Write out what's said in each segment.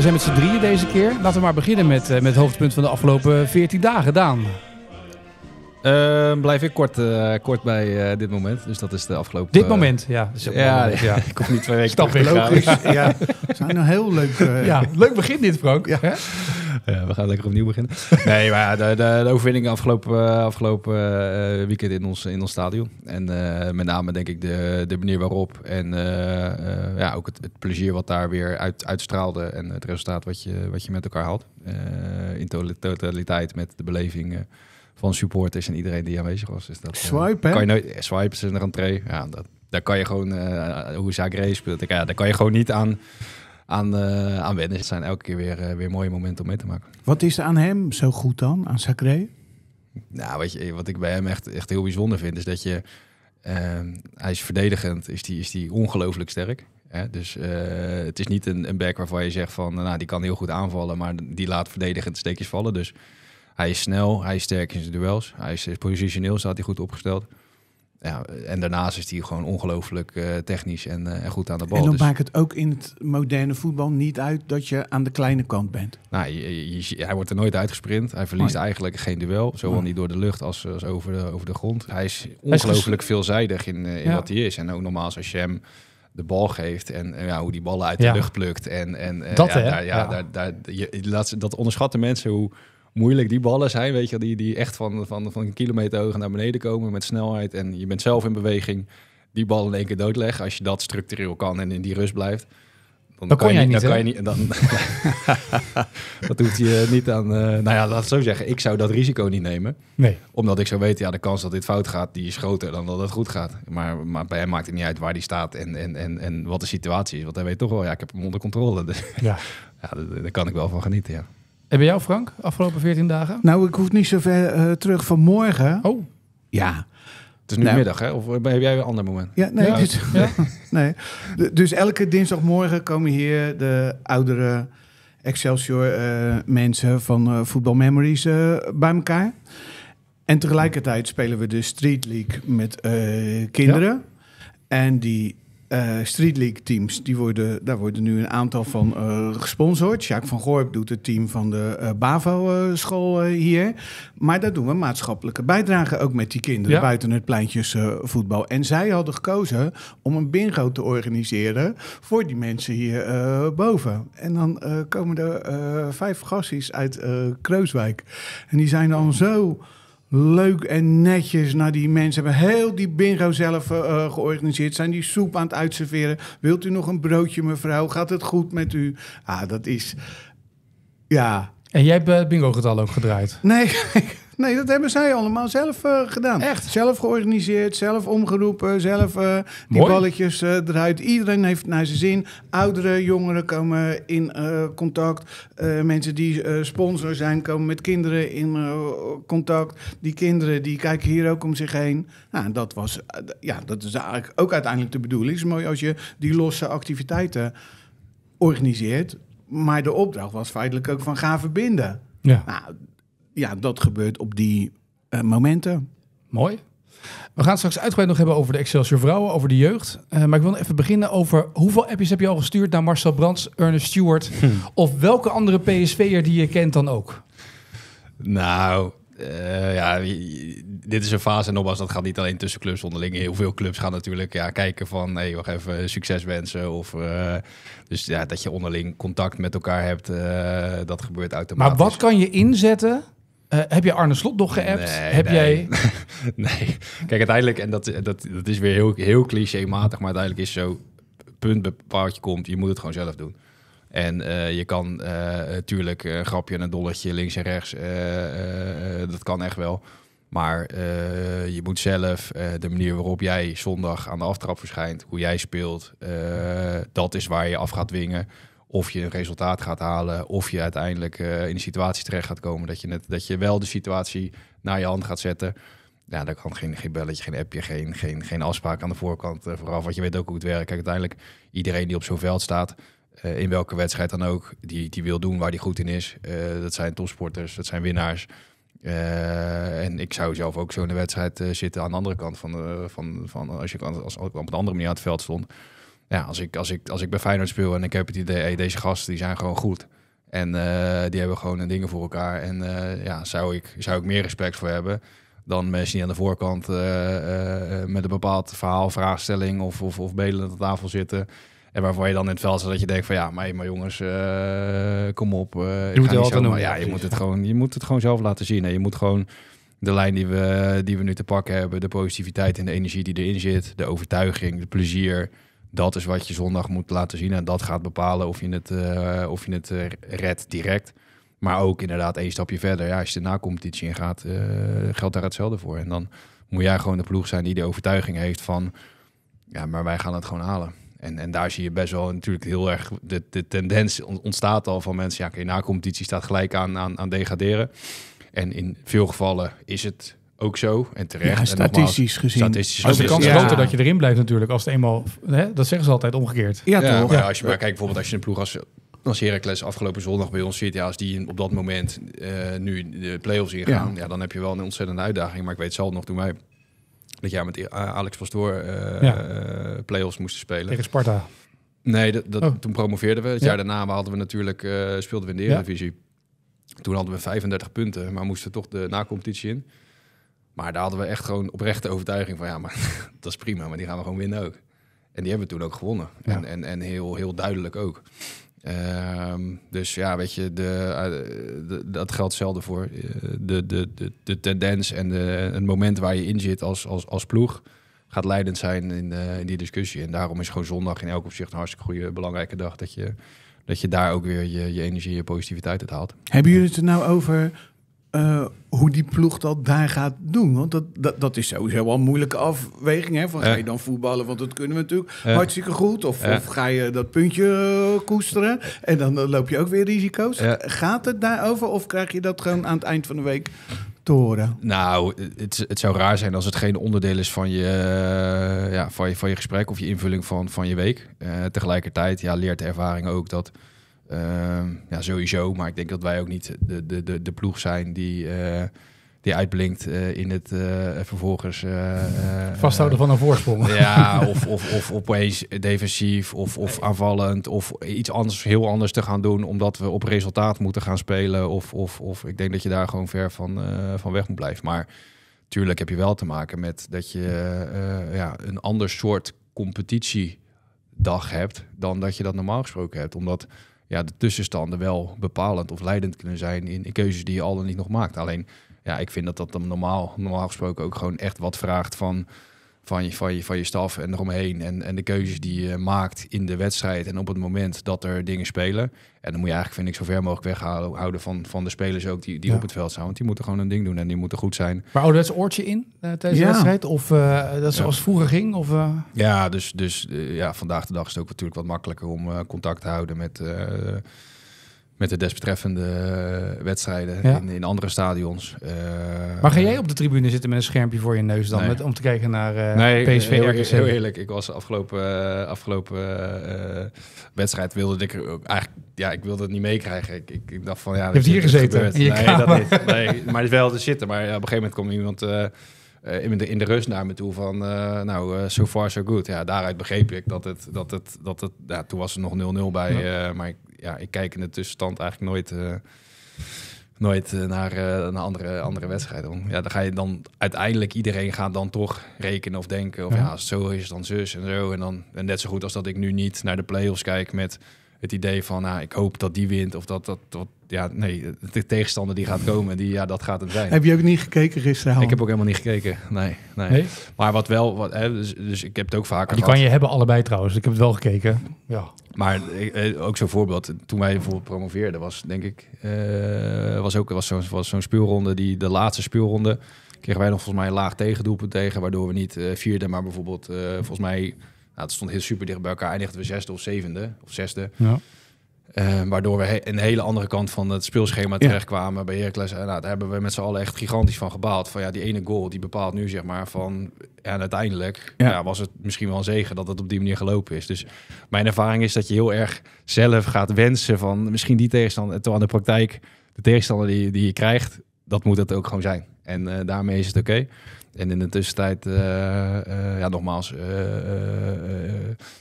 We zijn met z'n drieën deze keer. Laten we maar beginnen met, eh, met het hoofdpunt van de afgelopen 14 dagen. Daan. Ehm, blijf ik kort, eh, kort bij eh, dit moment. Dus dat is de afgelopen... Dit moment, ja. Dus ja, ja. ik kom niet twee weken Stap terug. Logisch, ja. zijn een nou heel leuk... ja, leuk begin dit, Frank ja, eh, we gaan lekker opnieuw beginnen. Nee, maar de, de, overwinning afgelopen, eh, afgelopen eh, weekend in ons, in ons stadion. En met name denk ik de, de manier waarop. En ja, ook het, het, plezier wat daar weer uit, uitstraalde. En het resultaat wat je, wat je met elkaar had. in totaliteit met de beleving van supporters en iedereen die aanwezig was. Is dus dat, swipe, hè? Kan je is een rentree. Ja, dat, daar kan je gewoon, hoe Zagreb speelt, ja, daar kan je gewoon niet aan aan, uh, aan wennen. Het zijn elke keer weer, eh, weer mooie momenten om mee te maken. Wat is aan hem zo goed dan, aan Sacré? Nou, wat je, wat ik bij hem echt, echt heel bijzonder vind, is dat je... Ehm, hij is verdedigend, is die, is die ongelooflijk sterk. Hè? Dus eh, het is niet een, een back waarvan je zegt van... nou, die kan heel goed aanvallen, maar die laat verdedigend steekjes vallen. Dus hij is snel, hij is sterk in zijn duels. Hij is positioneel, staat hij goed opgesteld ja, en daarnaast is hij gewoon ongelooflijk eh, technisch en, eh, en, goed aan de bal. En dan dus- maakt het ook in het moderne voetbal niet uit dat je aan de kleine kant bent. Nou, hij wordt er nooit uitgesprint. Hij verliest eigenlijk geen duel. Zowel niet door de lucht als, eh, als over, de, over de grond. Hij is ongelooflijk veelzijdig in, in wat hij is. En ook normaal als je hem de bal geeft en, ja, hoe die ballen uit de lucht plukt. En, en, ja, ja, Daar, daar, dat onderschatten mensen hoe moeilijk die ballen zijn, weet je, die, die echt van, van, van een kilometer hoog naar beneden komen met snelheid en je bent zelf in beweging, die bal in één keer doodleggen. Als je dat structureel kan en in die rust blijft, dan, kan, je, niet, dan kan je niet. Dan, dat hoeft je niet aan. Uh, nou ja, laat het zo zeggen. Ik zou dat risico niet nemen. Nee. Omdat ik zou weten, ja, de kans dat dit fout gaat, die is groter dan dat het goed gaat. Maar, maar bij hem maakt het niet uit waar die staat en, en, en, en wat de situatie is. Want hij weet toch wel, ja, ik heb hem onder controle. Dus, ja. ja daar kan ik wel van genieten, ja. En bij jou, Frank, afgelopen 14 dagen? Nou, ik hoef niet zo ver uh, terug vanmorgen. Oh. Ja. Het is nu nou. middag, hè? Of eh, heb jij weer een ander moment? Ja, nee. Dus, ja? nee. dus elke dinsdagmorgen komen hier de oudere Excelsior eh, mensen van uh, Football Memories bij elkaar. En tegelijkertijd spelen we de Street League met kinderen. En die uh, Street League teams, die worden, daar worden nu een aantal van eh, gesponsord. Jaak van Gorp doet het team van de eh, BAVO-school hier. Maar daar doen we maatschappelijke bijdrage ook met die kinderen buiten het pleintjesvoetbal. en zij hadden gekozen om een bingo te organiseren voor die mensen hier boven. En dan komen er vijf gasties uit Kreuswijk. En die zijn dan zo leuk en netjes naar die mensen. hebben heel die bingo zelf eh, eh, georganiseerd. Zijn die soep aan het uitserveren. Wilt u nog een broodje, mevrouw? Gaat het goed met u? Ah, dat is... Ja. En jij hebt eh, bingo-getal ook gedraaid? Nee, Nee, dat hebben zij allemaal zelf eh, gedaan. Echt? Zelf georganiseerd, zelf omgeroepen, zelf eh, die balletjes eh, eruit. Iedereen heeft naar zijn zin. Ouderen, jongeren komen in contact. mensen die sponsor zijn komen met kinderen in contact. Die kinderen die kijken hier ook om zich heen. Nou, dat, was, ja, dat is eigenlijk ook uiteindelijk de bedoeling. is mooi als je die losse activiteiten organiseert. Maar de opdracht was feitelijk ook van ga verbinden. Ja. Nou, ja, dat gebeurt op die eh, momenten. Mooi. We gaan straks uitgebreid nog hebben over de Excelsior Vrouwen, over de jeugd. Eh, maar ik wil even beginnen over hoeveel appjes heb je al gestuurd naar Marcel Brands, Ernest Stewart hm. of welke andere PSV'er die je kent dan ook? Nou, eh, ja, dit is een fase. En nogmaals, dat gaat niet alleen tussen clubs onderling. Heel veel clubs gaan natuurlijk ja, kijken van... hey, wacht even, succes wensen. Of, dus ja, dat je onderling contact met elkaar hebt, dat gebeurt automatisch. Maar wat kan je inzetten eh, heb je Arne Slot nog geappt? Nee, heb nee. jij... nee, kijk uiteindelijk, en dat, dat, dat is weer heel, heel clichématig, maar uiteindelijk is zo, punt bepaald je komt, je moet het gewoon zelf doen. En eh, je kan natuurlijk eh, een grapje en een dolletje links en rechts, dat kan echt wel. Maar je moet zelf, de manier waarop jij zondag aan de aftrap verschijnt, hoe jij speelt, dat is waar je af gaat dwingen of je een resultaat gaat halen, of je uiteindelijk eh, in de situatie terecht gaat komen dat je, net, dat je wel de situatie naar je hand gaat zetten. Ja, daar kan geen, geen belletje, geen appje, geen, geen, geen afspraak aan de voorkant eh, vooraf. Want je weet ook hoe het werkt. Kijk, uiteindelijk iedereen die op zo'n veld staat, eh, in welke wedstrijd dan ook, die, die wil doen waar die goed in is. dat zijn topsporters, dat zijn winnaars. en ik zou zelf ook zo in de wedstrijd zitten aan de andere kant van, de, van, van als, je, als, als ik op een andere manier aan het veld stond. Ja, als ik, als, ik, als ik bij Feyenoord speel en ik heb het idee, deze gasten die zijn gewoon goed. En eh, die hebben gewoon dingen voor elkaar. En eh, ja, zou ik, zou ik meer respect voor hebben dan mensen die aan de voorkant eh, met een bepaald verhaal, vraagstelling of, of, of bedelen aan tafel zitten. En waarvoor je dan in het veld zit dat je denkt van ja, maar, maar jongens, kom op. het wel maar, Ja, je moet het, gewoon, je moet het gewoon zelf laten zien. En je moet gewoon de lijn die we, die we nu te pakken hebben, de positiviteit en de energie die erin zit, de overtuiging, de plezier dat is wat je zondag moet laten zien. En dat gaat bepalen of je het, uh, of je het uh, redt direct. Maar ook inderdaad één stapje verder. Ja, als je de na-competitie ingaat, eh, geldt daar hetzelfde voor. En dan moet jij gewoon de ploeg zijn die de overtuiging heeft van... ja, maar wij gaan het gewoon halen. En, en daar zie je best wel natuurlijk heel erg... de, de tendens ontstaat al van mensen... ja, oké, na-competitie staat gelijk aan, aan, aan degraderen. En in veel gevallen is het ook zo. En terecht. Ja, statistisch gezien. Statistisch als de kans groter dat je erin blijft natuurlijk. Als het eenmaal, hè, dat zeggen ze altijd omgekeerd. Ja, ja toch? Maar als je maar kijkt bijvoorbeeld als je een ploeg als, als Heracles afgelopen zondag bij ons zit. Ja, als die op dat moment eh, nu de play-offs ingaan. Ja. dan heb je wel een ontzettende uitdaging. Maar ik weet zelf nog toen wij dat jaar met e- Alex Pastoor uh, ja. Eh, play-offs moesten spelen. Tegen Sparta. Nee, dat, dat oh. toen promoveerden we. Het jaar daarna hadden we natuurlijk, speelden we in de Eredivisie. Toen hadden we 35 punten, maar moesten toch de na-competitie in. Maar daar hadden we echt gewoon oprechte overtuiging van ja, maar dat is prima, maar die gaan we gewoon winnen ook. En die hebben we toen ook gewonnen. En, en, en heel, heel duidelijk ook. Ehm, dus ja, weet je, de, eh, dat geldt hetzelfde voor eh, de, de, de, de tendens en de, het moment waar je in zit als, als, als ploeg. Gaat leidend zijn in, eh, in die discussie. En daarom is gewoon zondag in elk opzicht een hartstikke goede, belangrijke dag. Dat je, dat je daar ook weer je, je energie je positiviteit uit haalt. Hebben jullie het er nou over eh, hoe die ploeg dat daar gaat doen. Want dat, dat, dat is sowieso wel een moeilijke afweging. Hè? Ga je dan voetballen, want dat kunnen we natuurlijk hartstikke goed. Of, of, ga je dat puntje koesteren en dan loop je ook weer risico's. Gaat het daarover of krijg je dat gewoon aan het eind van de week te horen? Nou, het, zou raar zijn als het geen onderdeel is van je, eh, ja, van je, van je gesprek of je invulling van, van je week. Eh, tegelijkertijd ja, leert de ervaring ook dat... Ehm, ja, sowieso, maar ik denk dat wij ook niet de, de, de, de ploeg zijn die eh, die uitblinkt eh, in het eh, vervolgens. Vasthouden van een voorsprong. Ja, of, of, of opeens defensief of, of aanvallend of iets anders, heel anders te gaan doen omdat we op resultaat moeten gaan spelen. Of, of, of ik denk dat je daar gewoon ver van, van weg moet blijven. Maar tuurlijk heb je wel te maken met dat je ja, een ander soort competitiedag hebt dan dat je dat normaal gesproken hebt. Omdat ja, de tussenstanden wel bepalend of leidend kunnen zijn in, keuzes die je al dan niet nog maakt. Alleen, ja, ik vind dat dat dan normaal, normaal gesproken ook gewoon echt wat vraagt van van je, van je, van je staf en eromheen. En, en de keuzes die je maakt in de wedstrijd en op het moment dat er dingen spelen. En dan moet je eigenlijk, vind ik, zo ver mogelijk weghouden van, van de spelers ook die, die op het veld staan. Want die moeten gewoon een ding doen en die moeten goed zijn. Maar ouderwets oortje in eh, tijdens ja. de wedstrijd? Of uh, dat zoals vroeger ging? Of, eh? Ja, dus, dus ja, vandaag de dag is het ook natuurlijk wat makkelijker om contact te houden met met de desbetreffende eh, wedstrijden in, in, andere stadions. Eh, maar ga jij eh, op de tribune zitten met een schermpje voor je neus dan? om te kijken naar uh, PSV? Heel, heel eerlijk, ik was afgelopen, afgelopen wedstrijd wilde ik eigenlijk... Ja, ik wilde het niet meekrijgen. Ik, ik, dacht van ja... Je hebt hier gezeten Nee, dat niet. Nee, maar wel te zitten. Maar op een gegeven moment kwam iemand... In de, in, de, rust naar me toe van, nou, so far so good. Ja, daaruit begreep ik dat het, dat het, dat het, ja, toen was er nog 0-0 bij, maar ik, ja, ik kijk in de tussenstand eigenlijk nooit, eh, nooit eh, naar, eh, naar andere, andere wedstrijden. ja, dan ga je dan uiteindelijk, iedereen gaat dan toch rekenen of denken. Of ja, zo is, dan zus en zo. En, dan, en net zo goed als dat ik nu niet naar de play-offs kijk met het idee van, nou, ik hoop dat die wint of dat, dat, dat, ja, nee, de tegenstander die gaat komen, die, ja, dat gaat het zijn. Heb je ook niet gekeken gisteren? Ik heb ook helemaal niet gekeken, nee. nee. Maar wat wel, wat, hè, dus, dus, ik heb het ook vaker ah, Die kan je hebben allebei trouwens, ik heb het wel gekeken. Ja. Maar eh, eh, ook zo'n voorbeeld, toen wij bijvoorbeeld promoveerden, was denk ik, eh, was ook was zo'n was zo'n speelronde, die, de laatste speelronde, kregen wij nog volgens mij een laag tegendoelpunt tegen, waardoor we niet uh, vierde, maar bijvoorbeeld volgens mij, nou, het stond heel super dicht bij elkaar, eindigden we zesde of zevende, of zesde. Ja. Eh, waardoor we een hele andere kant van het speelschema terechtkwamen ja. bij Heracles. nou, daar hebben we met z'n allen echt gigantisch van gebaald. Van ja, die ene goal die bepaalt nu zeg maar van... Ja, en uiteindelijk ja. was het misschien wel een zegen dat het op die manier gelopen is. Dus mijn ervaring is dat je heel erg zelf gaat wensen van misschien die tegenstander. Eh, Terwijl aan de praktijk de tegenstander die, die je krijgt, dat moet het ook gewoon zijn. En eh, daarmee is het oké. En in de tussentijd, eh, eh, ja, nogmaals, eh,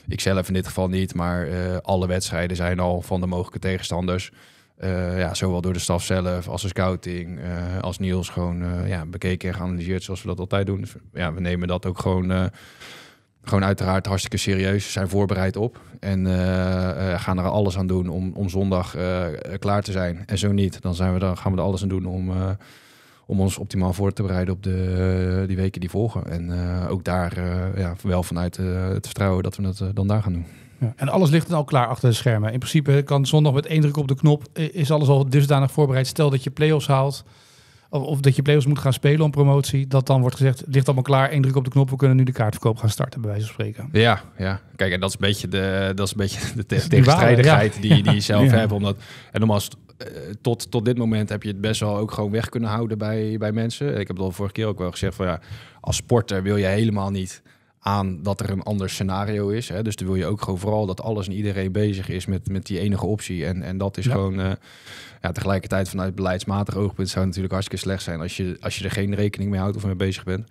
ik zelf in dit geval niet, maar alle wedstrijden zijn al van de mogelijke tegenstanders. ja, zowel door de staf zelf als de scouting, als Niels gewoon ja, bekeken en geanalyseerd zoals we dat altijd doen. Dus, ja, we nemen dat ook gewoon, gewoon uiteraard hartstikke serieus. We zijn voorbereid op en gaan er alles aan doen om, om zondag klaar te zijn. En zo niet, dan, zijn we, dan gaan we er alles aan doen om om ons optimaal voor te bereiden op de, eh, die weken die volgen. En eh, ook daar eh, ja, wel vanuit het vertrouwen dat we dat dan daar gaan doen. Ja, en alles ligt dan al klaar achter de schermen. In principe kan zondag met één druk op de knop, is alles al dusdanig voorbereid. Stel dat je play-offs haalt, of, of dat je play-offs moet gaan spelen om promotie. Dat dan wordt gezegd, ligt allemaal klaar, één druk op de knop. We kunnen nu de kaartverkoop gaan starten, bij wijze van spreken. Ja, ja. Kijk, en dat is een beetje de, dat is een beetje de tegenstrijdigheid die, die je zelf ja. hebt. Omdat, en nogmaals, eh, tot, tot dit moment heb je het best wel ook gewoon weg kunnen houden bij, bij mensen. Ik heb het al vorige keer ook wel gezegd van ja, als sporter wil je helemaal niet aan dat er een ander scenario is. Hè? Dus dan wil je ook gewoon vooral dat alles en iedereen bezig is met, met die enige optie. En, en dat is gewoon eh, ja, tegelijkertijd vanuit beleidsmatig oogpunt zou het natuurlijk hartstikke slecht zijn als je, als je er geen rekening mee houdt of mee bezig bent.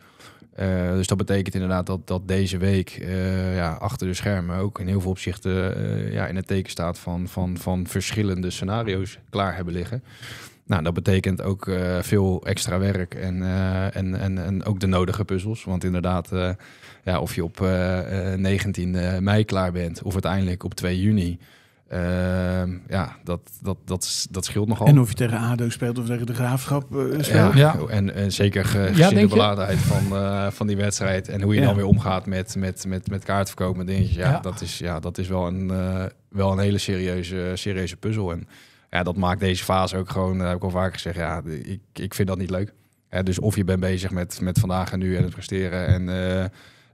Eh, dus dat betekent inderdaad dat, dat deze week eh, ja, achter de schermen ook in heel veel opzichten eh, ja, in het teken staat van, van, van verschillende scenario's klaar hebben liggen. Nou, dat betekent ook veel extra werk en, en, en ook de nodige puzzels. Want inderdaad, ja, of je op 19 mei klaar bent of uiteindelijk op 2 juni, Ehm, ja, dat, dat, dat, dat scheelt nogal. En of je tegen ADO speelt of tegen de Graafschap eh, speelt. Ja, En, en zeker eh, gezien de beladenheid van, eh, van die wedstrijd... en hoe je dan weer omgaat met, met, met, met kaartverkoop en dingetjes. Ja, Dat, is, ja, dat is wel een, wel een hele serieuze, serieuze puzzel. En ja, dat maakt deze fase ook gewoon, heb ik al vaker gezegd... ja, ik, ik vind dat niet leuk. dus of je bent bezig met, met vandaag en nu en het presteren... en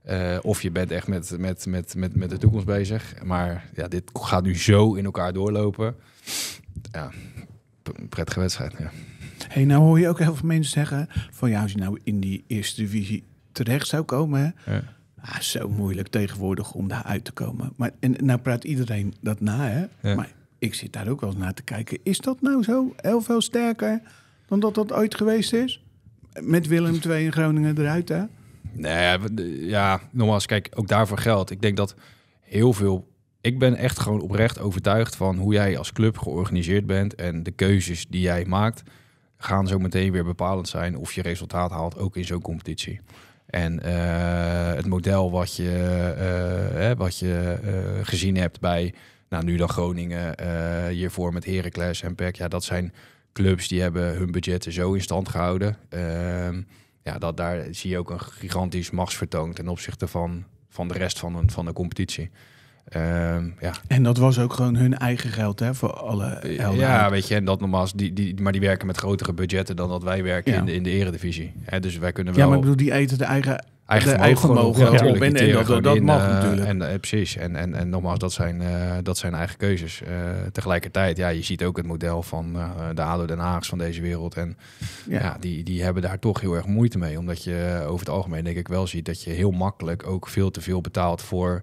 eh, of je bent echt met, met, met, met, met de toekomst bezig. Maar ja, dit gaat nu zo in elkaar doorlopen. Ja, prettige wedstrijd. Ja. Hey, nou hoor je ook heel veel mensen zeggen van ja, als je nou in die eerste divisie terecht zou komen, Ja. Ah, zo moeilijk tegenwoordig om daar uit te komen. Maar en nou praat iedereen dat na, hè? Maar ik zit daar ook wel eens naar te kijken. Is dat nou zo heel veel sterker dan dat dat ooit geweest is? Met Willem II in Groningen eruit, hè? Nee, ja, nogmaals, kijk, ook daarvoor geldt. Ik denk dat heel veel... Ik ben echt gewoon oprecht overtuigd van hoe jij als club georganiseerd bent... en de keuzes die jij maakt gaan zo meteen weer bepalend zijn... of je resultaat haalt, ook in zo'n competitie. En eh, het model wat je, eh, wat je eh, gezien hebt bij, nou nu dan Groningen, hiervoor met Heracles en PEC. Ja, dat zijn clubs die hebben hun budgetten zo in stand gehouden. Ehm, ja, dat, daar zie je ook een gigantisch machtsvertoon ten opzichte van, van de rest van, een, van de competitie. Ehm, ja. En dat was ook gewoon hun eigen geld hè, voor alle Ja, weet je, en dat normaal, die, die, maar die werken met grotere budgetten dan dat wij werken in, de, in de eredivisie. Hè, dus wij kunnen wel... Ja, maar ik bedoel, die eten de eigen, eigen de eigen vermogen op. En, dat, mag eh, natuurlijk. En, en, eh, precies, en, en, en nogmaals, dat zijn, eh, dat zijn eigen keuzes. tegelijkertijd, ja, je ziet ook het model van de ADO Den Haag's van deze wereld. En ja, die, die hebben daar toch heel erg moeite mee. Omdat je over het algemeen denk ik wel ziet dat je heel makkelijk ook veel te veel betaalt voor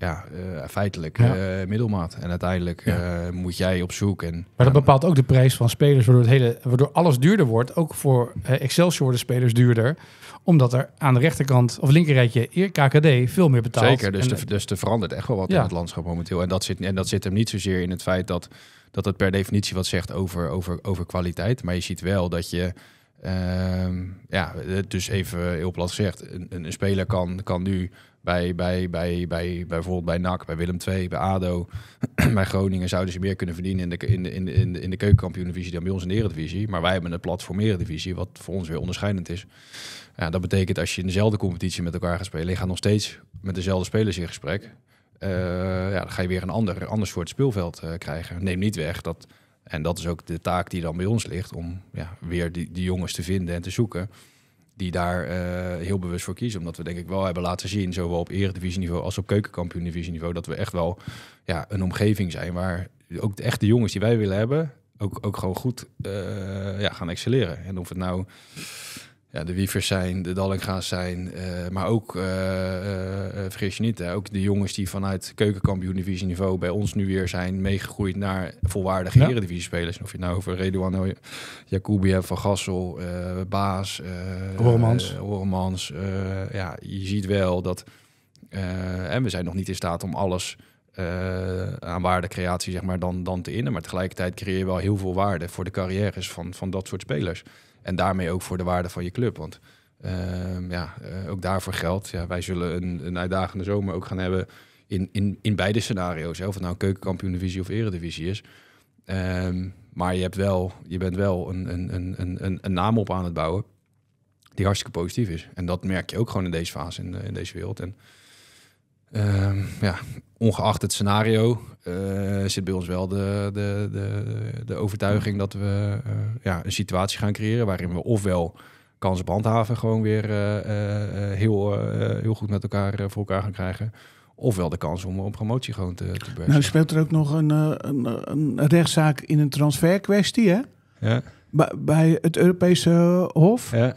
ja, eh, feitelijk ja. Eh, middelmaat. En uiteindelijk eh, moet jij op zoek. En, maar dat bepaalt ook de prijs van spelers, waardoor, het hele, waardoor alles duurder wordt. Ook voor Excelsior worden spelers duurder. Omdat er aan de rechterkant of linkerrijtje KKD veel meer betaalt. Zeker, dus, de, dus er verandert echt wel wat in het landschap momenteel. En dat, zit, en dat zit hem niet zozeer in het feit dat, dat het per definitie wat zegt over, over, over kwaliteit. Maar je ziet wel dat je... Ehm, ja, dus even heel plat gezegd, een, een speler kan, kan nu bij, bij, bij, bij, bijvoorbeeld bij NAC, bij Willem II, bij ADO, bij Groningen zouden ze meer kunnen verdienen in de, in in in de, in keukenkampioen-divisie dan bij ons in de Eredivisie. Maar wij hebben een platformerendivisie divisie, wat voor ons weer onderscheidend is. Ja, dat betekent als je in dezelfde competitie met elkaar gaat spelen, je gaat nog steeds met dezelfde spelers in gesprek. Eh, ja, dan ga je weer een ander, ander soort speelveld eh, krijgen. Neem niet weg dat, en dat is ook de taak die dan bij ons ligt, om ja, weer die, die jongens te vinden en te zoeken die daar eh, heel bewust voor kiezen. Omdat we denk ik wel hebben laten zien, zowel op niveau als op keukenkampioen niveau, dat we echt wel ja, een omgeving zijn waar ook de echte jongens die wij willen hebben, ook, ook gewoon goed eh, ja, gaan excelleren. En of het nou ja, de wievers zijn, de dallinga's zijn, eh, maar ook, uh, uh, vergis je niet, ook de jongens die vanuit keukenkampioen divisie niveau bij ons nu weer zijn meegegroeid naar volwaardige ja. eredivisie spelers. Of je nou over Redouan Jacobi Van Gassel, Baas, Hormans. Hormans ja, je ziet wel dat, en we zijn nog niet in staat om alles aan waardecreatie zeg maar, dan, dan te innen. Maar tegelijkertijd creëer je wel heel veel waarde voor de carrières van, van dat soort spelers. En daarmee ook voor de waarde van je club. Want ehm, ja, eh, ook daarvoor geldt. Ja, wij zullen een, een uitdagende zomer ook gaan hebben in, in, in beide scenario's. Hè? Of het nou keukenkampioen divisie of eredivisie is. Ehm, maar je, hebt wel, je bent wel een, een, een, een, een naam op aan het bouwen die hartstikke positief is. En dat merk je ook gewoon in deze fase in, in deze wereld. En Ehm, ja, ongeacht het scenario eh, zit bij ons wel de, de, de, de overtuiging dat we eh, ja, een situatie gaan creëren waarin we ofwel kansen handhaven gewoon weer eh, heel, heel goed met elkaar voor elkaar gaan krijgen. Ofwel de kans om op promotie gewoon te, te Nou speelt er ook nog een, een, een rechtszaak in een transferkwestie hè? Ja. Bij, bij het Europese Hof. Ja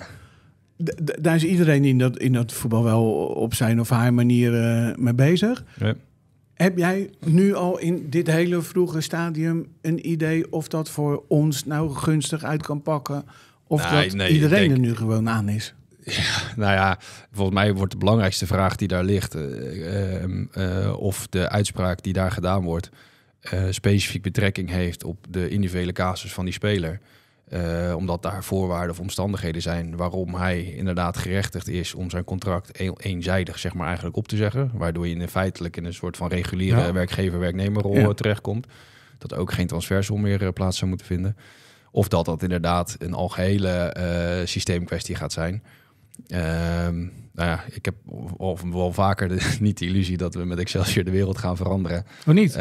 daar is iedereen in dat, in dat voetbal wel op zijn of haar manier uh, mee bezig. Ja. Heb jij nu al in dit hele vroege stadium een idee of dat voor ons nou gunstig uit kan pakken? Of dat iedereen er nu gewoon aan is? Ja, nou ja, volgens mij wordt de belangrijkste vraag die daar ligt, eh, ehm, eh, of de uitspraak die daar gedaan wordt, specifiek betrekking heeft op de individuele casus van die speler. Eh, omdat daar voorwaarden of omstandigheden zijn waarom hij inderdaad gerechtigd is om zijn contract eenzijdig zeg maar, eigenlijk op te zeggen. Waardoor je in feitelijk in een soort van reguliere ja. werkgever-werknemerrol terechtkomt. Dat ook geen transversal meer eh, plaats zou moeten vinden. Of dat dat inderdaad een algehele eh, systeemkwestie gaat zijn. Ehm, nou ja, ik heb wel vaker niet de illusie dat we met Excelsior de wereld gaan veranderen. Of oh, niet?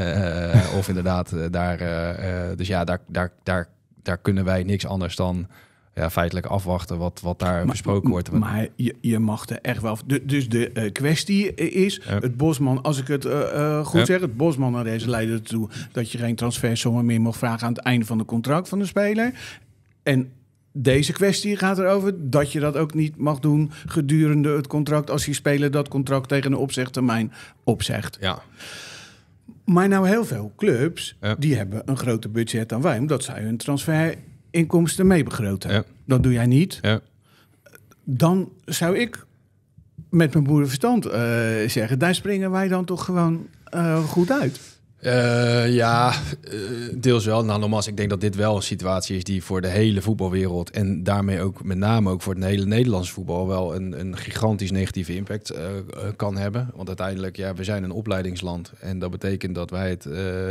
of inderdaad, daar, uh, dus ja, daar, daar, daar daar kunnen wij niks anders dan ja, feitelijk afwachten wat, wat daar besproken wordt. Maar je, je mag er echt wel. dus de eh, kwestie is: het Bosman, als ik het eh, eh, goed zeg, het Bosman naar deze leidde toe dat je geen transfersommen meer mag vragen aan het einde van het contract van de speler. En deze kwestie gaat erover dat je dat ook niet mag doen gedurende het contract als die speler dat contract tegen de opzegtermijn opzegt. Ja. Maar nou heel veel clubs, die hebben een groter budget dan wij, omdat zij hun transferinkomsten meebegroten. Dat doe jij niet. Ja. Dan zou ik met mijn boerenverstand eh, zeggen, daar springen wij dan toch gewoon eh, goed uit. Eh, ja, eh, deels wel. Nou, nogmaals, ik denk dat dit wel een situatie is die voor de hele voetbalwereld en daarmee ook met name ook voor het hele Nederlandse voetbal wel een, een gigantisch negatieve impact eh, kan hebben. Want uiteindelijk, ja, we zijn een opleidingsland en dat betekent dat wij het,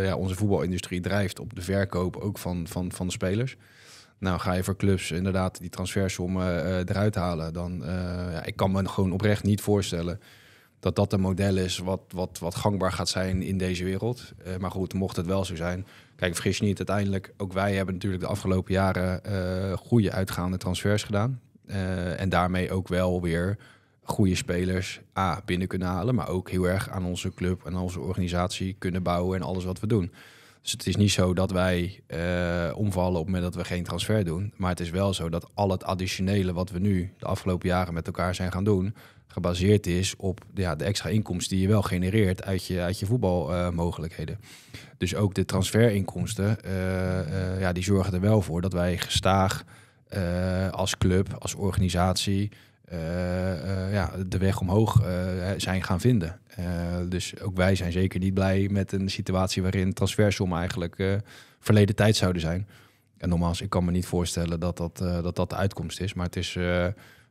ja, onze voetbalindustrie drijft op de verkoop ook van, van, van de spelers. Nou, ga je voor clubs inderdaad die transfersom eruit halen, dan ja, ik kan me gewoon oprecht niet voorstellen dat dat een model is wat, wat, wat gangbaar gaat zijn in deze wereld. Eh, maar goed, mocht het wel zo zijn. Kijk, vergis je niet, uiteindelijk, ook wij hebben natuurlijk de afgelopen jaren uh, goede uitgaande transfers gedaan. Eh, en daarmee ook wel weer goede spelers A binnen kunnen halen, maar ook heel erg aan onze club en onze organisatie kunnen bouwen en alles wat we doen. Dus het is niet zo dat wij omvallen op het moment dat we geen transfer doen. Maar het is wel zo dat al het additionele wat we nu de afgelopen jaren met elkaar zijn gaan doen, gebaseerd is op ja, de extra inkomsten die je wel genereert uit je, uit je voetbalmogelijkheden. dus ook de transferinkomsten, eh, eh, ja, die zorgen er wel voor dat wij gestaag eh, als club, als organisatie, ja, de weg omhoog zijn gaan vinden. dus ook wij zijn zeker niet blij met een situatie waarin transfersommen eigenlijk verleden tijd zouden zijn. En nogmaals, ik kan me niet voorstellen dat dat, dat, dat de uitkomst is, maar het is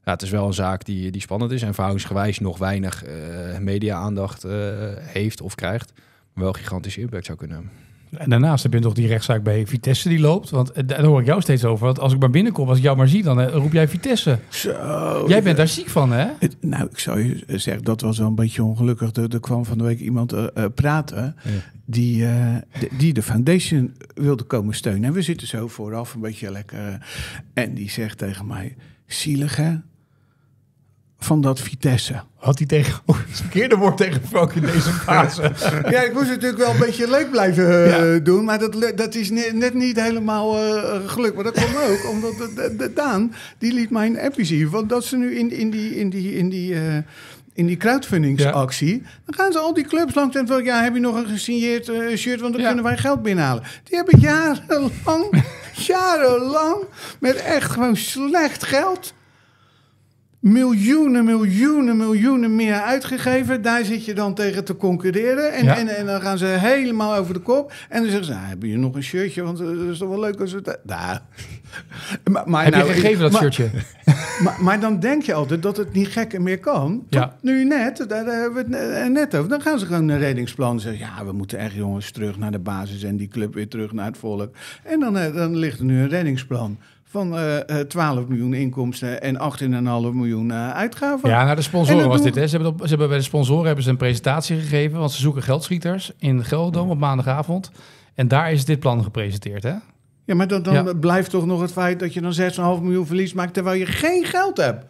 ja, het is wel een zaak die, die spannend is en verhoudingsgewijs nog weinig eh, media-aandacht eh, heeft of krijgt. Maar wel gigantische impact zou kunnen hebben. En daarnaast heb je toch die rechtszaak bij Vitesse die loopt. Want eh, daar hoor ik jou steeds over. Want als ik maar binnenkom, als ik jou maar zie, dan roep jij Vitesse. Zo, jij bent daar ziek van, hè? nou, ik zou je zeggen, dat was wel een beetje ongelukkig. Er, kwam van de week iemand praten die, die de foundation wilde komen steunen. En we zitten zo vooraf een beetje lekker. En die zegt tegen mij, zielig hè? van dat Vitesse. Had hij tegen het verkeerde woord tegen Frank in deze fase. ja, ik moest natuurlijk wel een beetje leuk blijven eh, doen. Maar dat, dat is net niet helemaal eh, gelukt. Maar dat kwam ook omdat de, Daan, die liet mij een zien. Want dat ze nu in, in die... In die, in die eh, in die crowdfundingsactie. Dan gaan ze al die clubs langs en van ja, heb je nog een gesigneerd shirt, want dan kunnen wij geld binnenhalen. Die hebben jarenlang, jarenlang met echt gewoon slecht geld miljoenen, miljoenen, miljoenen meer uitgegeven. Daar zit je dan tegen te concurreren. En, en, en, dan gaan ze helemaal over de kop. En dan zeggen ze, nou, hebben heb je nog een shirtje? Want eh, dat is toch wel leuk als het... Daar maar, maar, heb je nou, gegeven dat shirtje? Maar, maar, dan denk je altijd dat het niet gekker meer kan. ja. Nu net, daar hebben we het net over. Dan gaan ze gewoon een reddingsplan zeggen. Ja, we moeten echt jongens terug naar de basis en die club weer terug naar het volk. En dan, eh, dan ligt er nu een reddingsplan van uh, eh, 12 eh, miljoen inkomsten en 18,5 miljoen eh, uitgaven. Ja, naar nou, de sponsoren was dit. Hè? Ze, hebben ze hebben bij de sponsoren hebben ze een presentatie gegeven, want ze zoeken geldschieters in Gelderland op maandagavond. En daar is dit plan gepresenteerd, hè? Ja, maar dan, dan blijft toch nog het feit dat je dan 6,5 miljoen verlies maakt terwijl je geen geld hebt.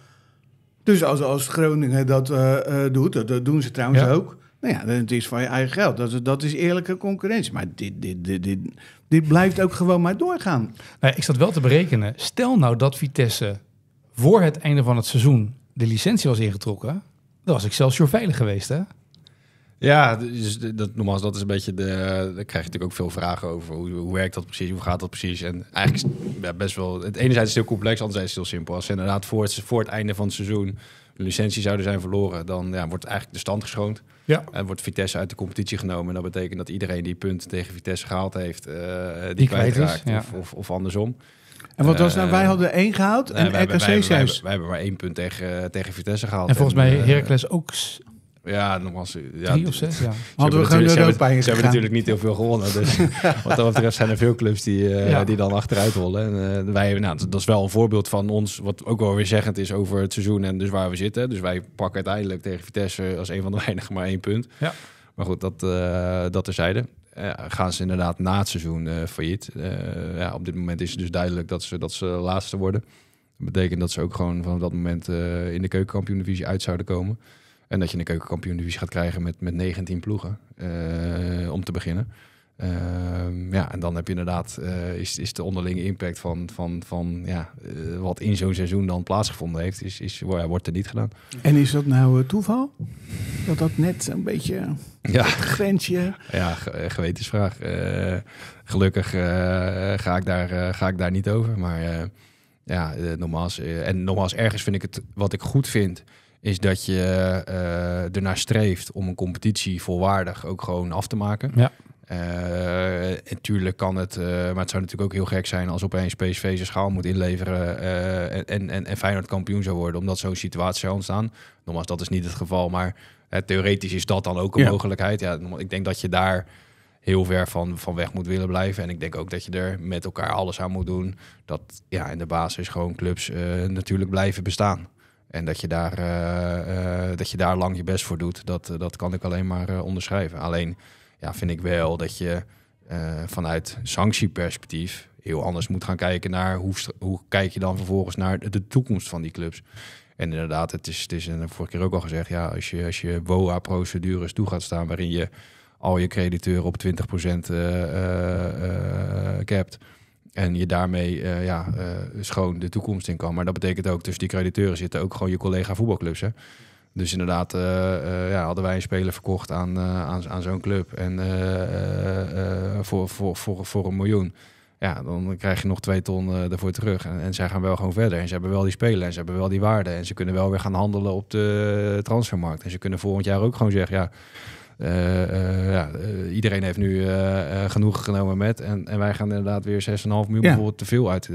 Dus als, als Groningen dat doet, dat, doen ze trouwens ook. Nou ja, het is van je eigen geld. Dat is, dat is eerlijke concurrentie. Maar dit, dit, dit, dit, dit blijft ook gewoon maar doorgaan. Nou, ik zat wel te berekenen. Stel nou dat Vitesse voor het einde van het seizoen de licentie was ingetrokken. Dan was ik zelfs veilig geweest, hè? Ja, dus dat, nogmaals, dat is een beetje de... Daar krijg je natuurlijk ook veel vragen over. Hoe, werkt dat precies? Hoe gaat dat precies? En eigenlijk best wel... Het enerzijds is heel complex, anderzijds is heel simpel. Als ze inderdaad voor het, voor het einde van het seizoen licentie zouden zijn verloren, dan ja, wordt eigenlijk de stand geschoond. Ja. En eh, wordt Vitesse uit de competitie genomen. En dat betekent dat iedereen die punt tegen Vitesse gehaald heeft, eh, die, die kwijtraakt. Of, of, of, andersom. En wat was eh, nou? Wij hadden één gehaald en RKC zelfs. Wij, hebben maar één punt tegen, tegen Vitesse gehaald. En volgens en, mij Heracles ook ja, nogmaals. Ja, of zes, ja. Hadden we Ze hebben natuurlijk niet heel veel gewonnen. Dus wat dat betreft zijn er veel clubs die, eh, die dan achteruit rollen. En, eh, wij, nou, dat is wel een voorbeeld van ons, wat ook wel weer zeggend is over het seizoen en dus waar we zitten. Dus wij pakken uiteindelijk tegen Vitesse als een van de weinigen maar één punt. Ja. Maar goed, dat, uh, dat terzijde. Ja, gaan ze inderdaad na het seizoen failliet. ja, op dit moment is het dus duidelijk dat ze, dat ze laatste worden. Dat betekent dat ze ook gewoon van dat moment in de keukenkampioen-divisie uit zouden komen. En dat je een keukenkampioen-divisie gaat krijgen met, met 19 ploegen, eh, om te beginnen. Ehm, ja, en dan heb je inderdaad, eh, is, is de onderlinge impact van, van, van ja, eh, wat in zo'n seizoen dan plaatsgevonden heeft, is, is, wordt er niet gedaan. En is dat nou toeval? Dat dat net een beetje ja. grensje... Ja, gewetensvraag. gelukkig ga, ik daar, ga ik daar niet over, maar ja, nogmaals, en nogmaals, ergens vind ik het, wat ik goed vind, is dat je eh, ernaar streeft om een competitie volwaardig ook gewoon af te maken. Ja. Uh, en kan het, eh, maar het zou natuurlijk ook heel gek zijn als opeens PSV zijn schaal moet inleveren en, en, en Feyenoord kampioen zou worden, omdat zo'n situatie zou ontstaan. Nogmaals, dat is niet het geval, maar theoretisch is dat dan ook een ja. mogelijkheid. Ja, ik denk dat je daar heel ver van, van weg moet willen blijven. En ik denk ook dat je er met elkaar alles aan moet doen. Dat ja, in de basis gewoon clubs natuurlijk blijven bestaan. En dat je, daar, eh, eh, dat je daar lang je best voor doet, dat, eh, dat kan ik alleen maar onderschrijven. Alleen ja, vind ik wel dat je vanuit sanctieperspectief heel anders moet gaan kijken naar hoe, hoe kijk je dan vervolgens naar de toekomst van die clubs. En inderdaad, het is, het is en vorige keer ook al gezegd, ja, als je, als je woa procedures toe gaat staan waarin je al je crediteuren op 20% uh, capt en je daarmee eh, ja, eh, schoon de toekomst in kan. Maar dat betekent ook, tussen die crediteuren zitten ook gewoon je collega voetbalclubs. Hè? Dus inderdaad, eh, ja, hadden wij een speler verkocht aan, aan, aan zo'n club. En voor, voor, voor, voor een miljoen. Ja, dan krijg je nog twee ton daarvoor terug. En, en, zij gaan wel gewoon verder. En ze hebben wel die spelen en ze hebben wel die waarde. En ze kunnen wel weer gaan handelen op de transfermarkt. En ze kunnen volgend jaar ook gewoon zeggen, ja eh, eh, ja, eh, iedereen heeft nu genoeg genomen met. En, en wij gaan inderdaad weer 6,5 miljoen bijvoorbeeld te veel uit,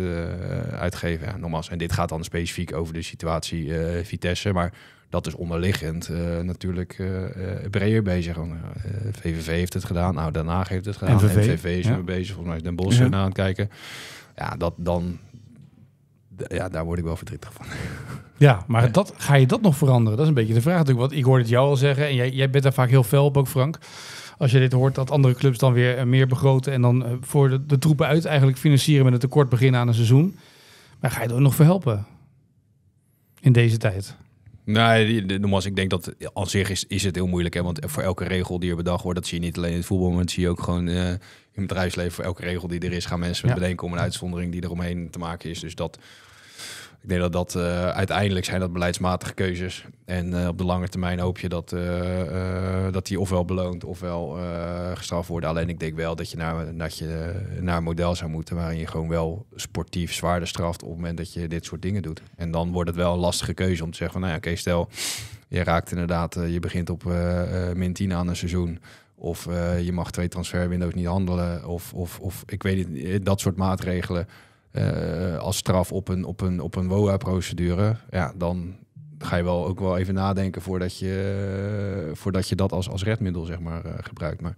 uitgeven. Ja, nogmaals, en dit gaat dan specifiek over de situatie Vitesse. Maar dat is onderliggend natuurlijk uh, breder bezig. Uh, VVV heeft het gedaan, nou daarna heeft het gedaan, VVV is ja. bezig, volgens mij is Den Bosch ja. aan het kijken. Ja, dat, dan, ja, daar word ik wel verdrietig van. Ja, maar Dat, ga je dat nog veranderen? Dat is een beetje de vraag natuurlijk. Want ik hoorde het jou al zeggen en jij, jij bent daar vaak heel fel op ook, Frank. Als je dit hoort, dat andere clubs dan weer eh, meer begroten en dan eh, voor de, de troepen uit eigenlijk financieren met een tekort beginnen aan een seizoen. Maar ga je dat nog verhelpen in deze tijd? Nee, nogmaals, ik denk dat aan zich is, is het heel moeilijk. Hè? Want voor elke regel die er bedacht wordt, dat zie je niet alleen in het voetbal, maar dat zie je ook gewoon eh, in het bedrijfsleven. Voor elke regel die er is, gaan mensen ja. bedenken om een uitzondering die eromheen te maken is. Dus dat, ik denk dat dat eh, uiteindelijk zijn dat beleidsmatige keuzes. En eh, op de lange termijn hoop je dat, eh, dat die ofwel beloond ofwel gestraft worden. Alleen ik denk wel dat je naar, dat je, naar een model zou moeten waarin je gewoon wel sportief zwaarder straft op het moment dat je dit soort dingen doet. En dan wordt het wel een lastige keuze om te zeggen van nou ja, oké, stel je raakt inderdaad, je begint op min 10 aan een seizoen. Of je mag twee transferwindows niet handelen. Of, of, of ik weet niet dat soort maatregelen. Eh, als straf op een, op een, op een WOA-procedure, ja, dan ga je wel ook wel even nadenken voordat je, eh, voordat je dat als, als redmiddel zeg maar, eh, gebruikt. Maar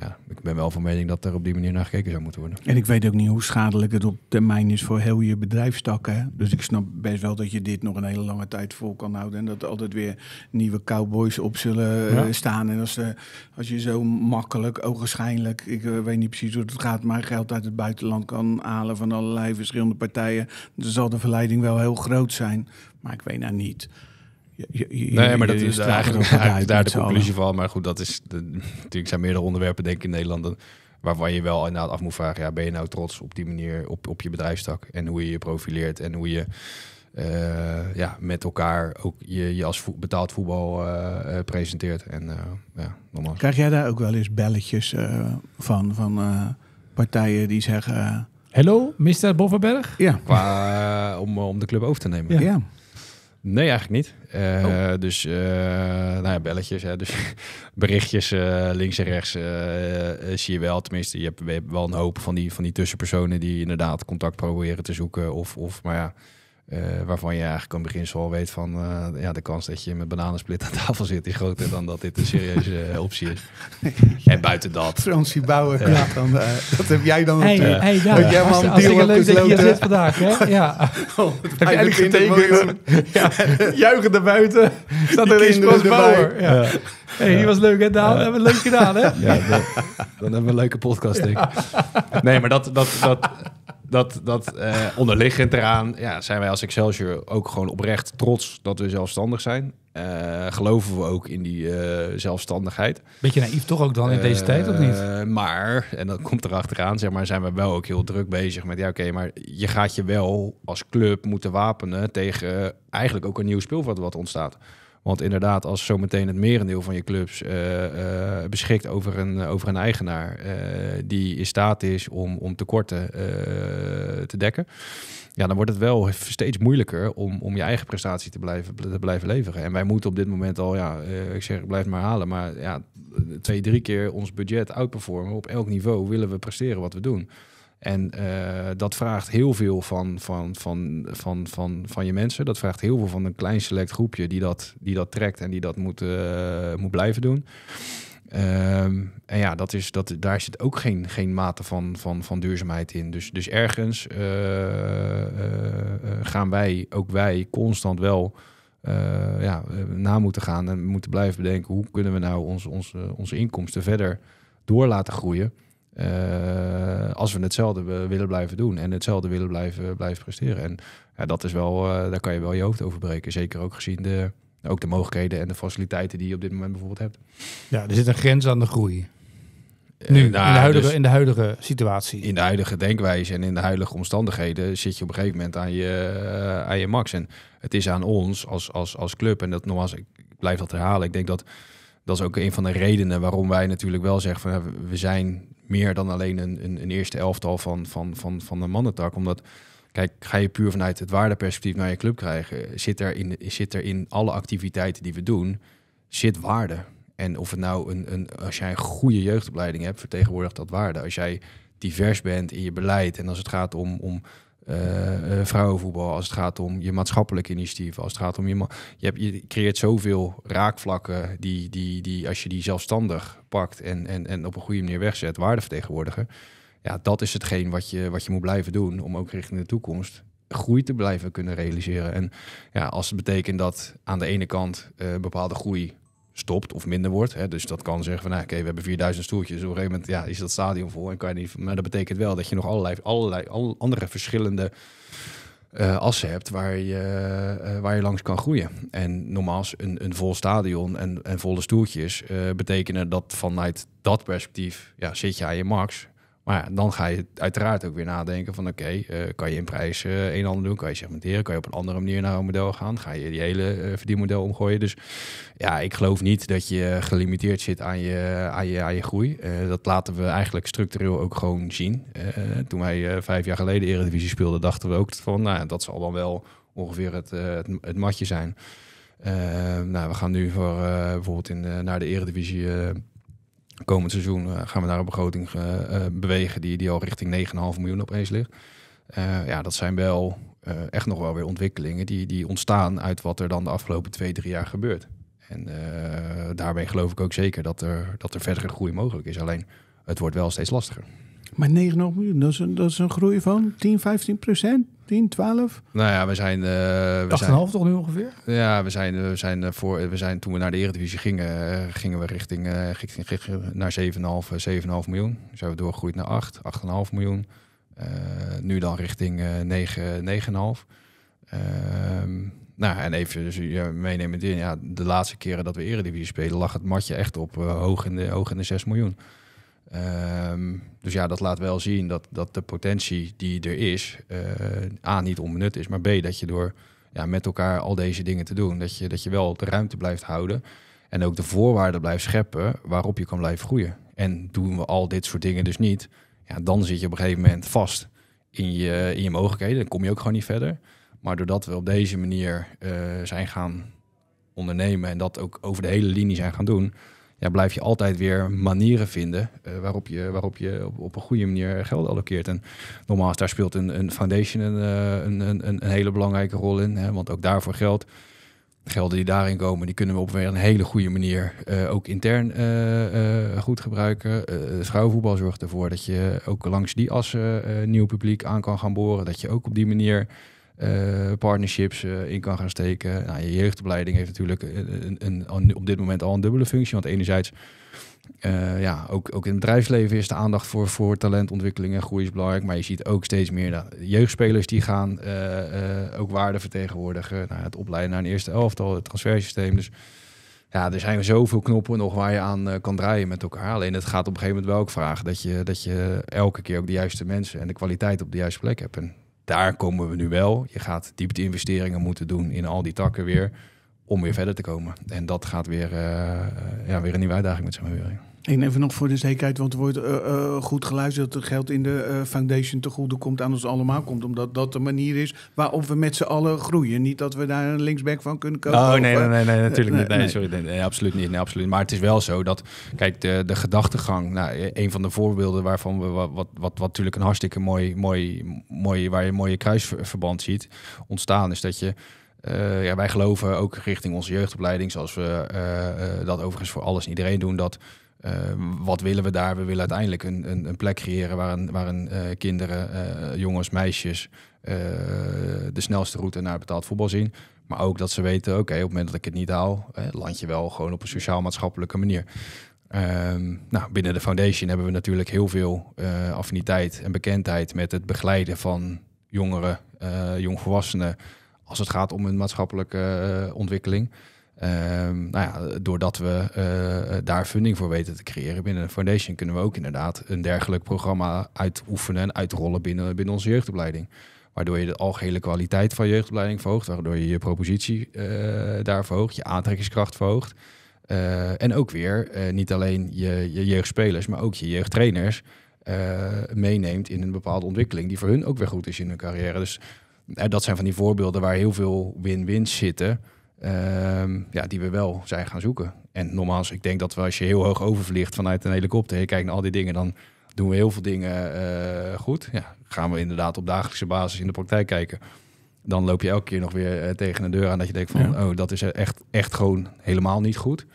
ja, ik ben wel van mening dat er op die manier naar gekeken zou moeten worden. En ik weet ook niet hoe schadelijk het op termijn is voor heel je bedrijfstakken. Dus ik snap best wel dat je dit nog een hele lange tijd vol kan houden. En dat er altijd weer nieuwe cowboys op zullen eh, staan. En als, eh, als je zo makkelijk, ogenschijnlijk, ik eh, weet niet precies hoe het gaat, maar geld uit het buitenland kan halen van allerlei verschillende partijen. Dan zal de verleiding wel heel groot zijn. Maar ik weet nou niet je, nee, maar dat is eigenlijk, daar de conclusie van. Maar goed, dat is de, natuurlijk zijn meerdere onderwerpen denk ik in Nederland waarvan je wel inderdaad af moet vragen: ja, ben je nou trots op die manier op, op je bedrijfstak en hoe je je profileert en hoe je eh, ja, met elkaar ook je, je als betaald voetbal eh, eh, presenteert. En, ja, normaal. Krijg jij daar ook wel eens belletjes van, van partijen die zeggen: Hallo, Mr. Bofferberg? Ja, om, om de club over te nemen. ja. ja. Nee, eigenlijk niet. Eh, oh. Dus eh, nou ja, belletjes, hè, dus berichtjes eh, links en rechts zie je wel. Tenminste, je hebt, je hebt, wel een hoop van die, van die tussenpersonen die inderdaad contact proberen te zoeken. Of, of maar ja, eh, waarvan je eigenlijk aan het zo al weet van eh, ja, de kans dat je met bananensplit aan tafel zit is groter dan dat dit een serieuze eh, optie is. En buiten dat. Fransie Bouwen, ja. dan, dat heb jij dan hey, natuurlijk. Hey, jij een leuk dat je hier zit vandaag. Hè? Ja. Oh, heb je eigenlijk getekend? Ja. Juichen naar buiten. Staat er Frans Ja. Hey, die was leuk hè Daan? Hebben we leuk gedaan hè? Ja, dan hebben we een leuke podcast Nee, maar dat... dat, dat dat, dat eh, onderliggend eraan ja, zijn wij als Excelsior ook gewoon oprecht trots dat we zelfstandig zijn. Eh, geloven we ook in die uh, zelfstandigheid. Beetje naïef toch ook dan in deze tijd, of niet? Maar, en dat komt erachteraan, zeg maar, zijn we wel ook heel druk bezig met... ja, oké, maar je gaat je wel als club moeten wapenen tegen eigenlijk ook een nieuw speelveld wat ontstaat. Want inderdaad, als zometeen het merendeel van je clubs eh, eh, beschikt over een, over een eigenaar eh, die in staat is om, om tekorten te dekken, ja, dan wordt het wel steeds moeilijker om, om je eigen prestatie te blijven, te blijven leveren. En wij moeten op dit moment al, ja, ik zeg, ik blijf maar halen, maar ja, twee, drie keer ons budget outperformen op elk niveau willen we presteren wat we doen. En eh, dat vraagt heel veel van, van, van, van, van, van je mensen. Dat vraagt heel veel van een klein select groepje die dat, die dat trekt en die dat moet, eh, moet blijven doen. Ehm, en ja, dat is, dat, daar zit ook geen, geen mate van, van, van duurzaamheid in. Dus, dus ergens eh, gaan wij, ook wij, constant wel ja, na moeten gaan en moeten blijven bedenken hoe kunnen we nou ons, ons, onze inkomsten verder door laten groeien. Eh, als we hetzelfde willen blijven doen en hetzelfde willen blijven, blijven presteren. En ja, dat is wel, eh, daar kan je wel je hoofd over breken. Zeker ook gezien de, ook de mogelijkheden en de faciliteiten die je op dit moment bijvoorbeeld hebt. Ja, er zit een grens aan de groei. Eh, nu, in, de nou, huidige, dus in de huidige situatie. In de huidige denkwijze en in de huidige omstandigheden zit je op een gegeven moment aan je, aan je max. En het is aan ons als, als, als club, en dat nogmaals, ik blijf dat herhalen. Ik denk dat dat is ook een van de redenen waarom wij natuurlijk wel zeggen van we zijn meer dan alleen een, een, een eerste elftal van, van, van, van de mannentak. Omdat, kijk, ga je puur vanuit het waardeperspectief naar je club krijgen, zit er in, zit er in alle activiteiten die we doen, zit waarde. En of het nou een, een, als jij een goede jeugdopleiding hebt, vertegenwoordigt dat waarde. Als jij divers bent in je beleid en als het gaat om, om eh, eh, vrouwenvoetbal, als het gaat om je maatschappelijke initiatief als het gaat om je... Je, hebt, je creëert zoveel raakvlakken die, die, die, als je die zelfstandig pakt en, en, en op een goede manier wegzet, vertegenwoordigen Ja, dat is hetgeen wat je, wat je moet blijven doen om ook richting de toekomst groei te blijven kunnen realiseren. En ja, als het betekent dat aan de ene kant uh, bepaalde groei stopt of minder wordt. Hè. Dus dat kan zeggen van, nou, oké, we hebben 4000 stoeltjes. Op een gegeven moment ja, is dat stadion vol en kan je niet... Maar dat betekent wel dat je nog allerlei, allerlei andere verschillende eh, assen hebt waar je, eh, waar je langs kan groeien. En normaal een, een vol stadion en, en volle stoeltjes eh, betekenen dat vanuit dat perspectief ja, zit je aan je max. Maar dan ga je uiteraard ook weer nadenken van oké, eh, kan je in prijs uh, een ander doen? Kan je segmenteren? Kan je op een andere manier naar een model gaan? Ga je die hele eh, verdienmodel omgooien? Dus ja, ik geloof niet dat je gelimiteerd zit aan je, aan je, aan je groei. dat laten we eigenlijk structureel ook gewoon zien. toen wij vijf jaar geleden Eredivisie speelden, dachten we ook van nou, dat zal dan wel ongeveer het, het, het matje zijn. nou, we gaan nu voor, bijvoorbeeld in, naar de Eredivisie Komend seizoen eh, gaan we naar een begroting eh, eh, bewegen die, die al richting 9,5 miljoen opeens ligt. ja, dat zijn wel echt nog wel weer ontwikkelingen die, die ontstaan uit wat er dan de afgelopen twee, drie jaar gebeurt. En daarbij geloof ik ook zeker dat er, dat er verdere groei mogelijk is. Alleen het wordt wel steeds lastiger. Maar 9,5 miljoen, dat is, een, dat is een groei van 10, 15 procent? 10, 12? Nou ja, we zijn... Uh, eh, 8,5 toch nu ongeveer? Ja, we zijn, eh, we zijn, eh, voor, we zijn toen we naar de Eredivisie gingen, gingen we richting, uh, richting, naar 7,5 7,5 miljoen. Zijn we doorgegroeid naar 8, 8,5 miljoen. Uh, nu dan richting 9, 9,5. Ehm, nou, en even dus, ja, meenemend in, ja, de laatste keren dat we Eredivisie spelen, lag het matje echt op uh, hoog, in de, hoog in de 6 miljoen. Ehm, dus ja, dat laat wel zien dat, dat de potentie die er is, eh, A, niet onbenut is, maar B, dat je door ja, met elkaar al deze dingen te doen, dat je, dat je wel de ruimte blijft houden en ook de voorwaarden blijft scheppen waarop je kan blijven groeien. En doen we al dit soort dingen dus niet, ja, dan zit je op een gegeven moment vast in je, in je mogelijkheden, dan kom je ook gewoon niet verder. Maar doordat we op deze manier eh, zijn gaan ondernemen en dat ook over de hele linie zijn gaan doen, ja, blijf je altijd weer manieren vinden eh, waarop je, waarop je op, op, een goede manier geld allokeert. En normaal daar speelt een, een foundation eh, een, een, een, hele belangrijke rol in, hè, want ook daarvoor geldt. gelden die daarin komen, die kunnen we op weer een hele goede manier eh, ook intern goed gebruiken. schouwvoetbal zorgt ervoor dat je ook langs die assen nieuw publiek aan kan gaan boren. Dat je ook op die manier eh, partnerships eh, in kan gaan steken. Nou, je jeugdopleiding heeft natuurlijk eh, een, een, op dit moment al een dubbele functie. Want enerzijds, ja, ook, ook in het bedrijfsleven is de aandacht voor, voor talentontwikkeling en groei is belangrijk. Maar je ziet ook steeds meer dat jeugdspelers die gaan ook waarde vertegenwoordigen. Nou, het opleiden naar een eerste elftal, het transfersysteem. Dus ja, er zijn zoveel knoppen nog waar je aan kan draaien met elkaar. Alleen het gaat op een gegeven moment wel ook vragen dat je, dat je elke keer ook de juiste mensen en de kwaliteit op de juiste plek hebt daar komen we nu wel. Je gaat diepteinvesteringen investeringen moeten doen in al die takken weer om weer verder te komen. En dat gaat weer, eh, ja, weer een nieuwe uitdaging met samenwerking. En even nog voor de zekerheid, want het wordt eh, eh, goed geluisterd dat het geld in de eh, foundation te goede komt aan ons allemaal komt. Omdat dat de manier is waarop we met z'n allen groeien. Niet dat we daar een linksback van kunnen kopen. Oh nee, nee, nee, nee, natuurlijk niet. Nee, Sorry, absoluut niet. Nee, absoluut. Maar het is wel zo dat, kijk, de, de gedachtegang, nou, een van de voorbeelden waarvan we wat, wat, wat, natuurlijk een hartstikke mooi, mooi, mooi, waar je een mooie kruisverband ziet ontstaan, is dat je. ja, wij geloven ook richting onze jeugdopleiding, zoals we dat overigens voor alles en iedereen doen, dat Ehm, wat willen we daar? We willen uiteindelijk een, een, een plek creëren waar een, eh, kinderen, eh, jongens, meisjes eh, de snelste route naar betaald voetbal zien. Maar ook dat ze weten, oké, op het moment dat ik het niet haal, land je wel gewoon op een sociaal-maatschappelijke manier. Ehm, nou, binnen de foundation hebben we natuurlijk heel veel affiniteit en bekendheid met het begeleiden van jongeren, jongvolwassenen, als het gaat om hun maatschappelijke ontwikkeling. Ehm, nou ja, doordat we eh, eh, daar funding voor weten te creëren binnen een foundation, kunnen we ook inderdaad een dergelijk programma uitoefenen en uitrollen binnen, binnen onze jeugdopleiding. Waardoor je de algehele kwaliteit van jeugdopleiding verhoogt, waardoor je je propositie eh, daar verhoogt, je aantrekkingskracht verhoogt. en ook weer niet alleen je, je jeugdspelers, maar ook je jeugdtrainers meeneemt in een bepaalde ontwikkeling die voor hun ook weer goed is in hun carrière. Dus dat zijn van die voorbeelden waar heel veel win win zitten. Ehm, ja, die we wel zijn gaan zoeken. En nogmaals, ik denk dat we als je heel hoog overvliegt vanuit een helikopter, je kijkt naar al die dingen, dan doen we heel veel dingen eh, goed. Ja, gaan we inderdaad op dagelijkse basis in de praktijk kijken. Dan loop je elke keer nog weer eh, tegen een deur aan dat je denkt van, oh, dat is echt, echt gewoon helemaal niet goed.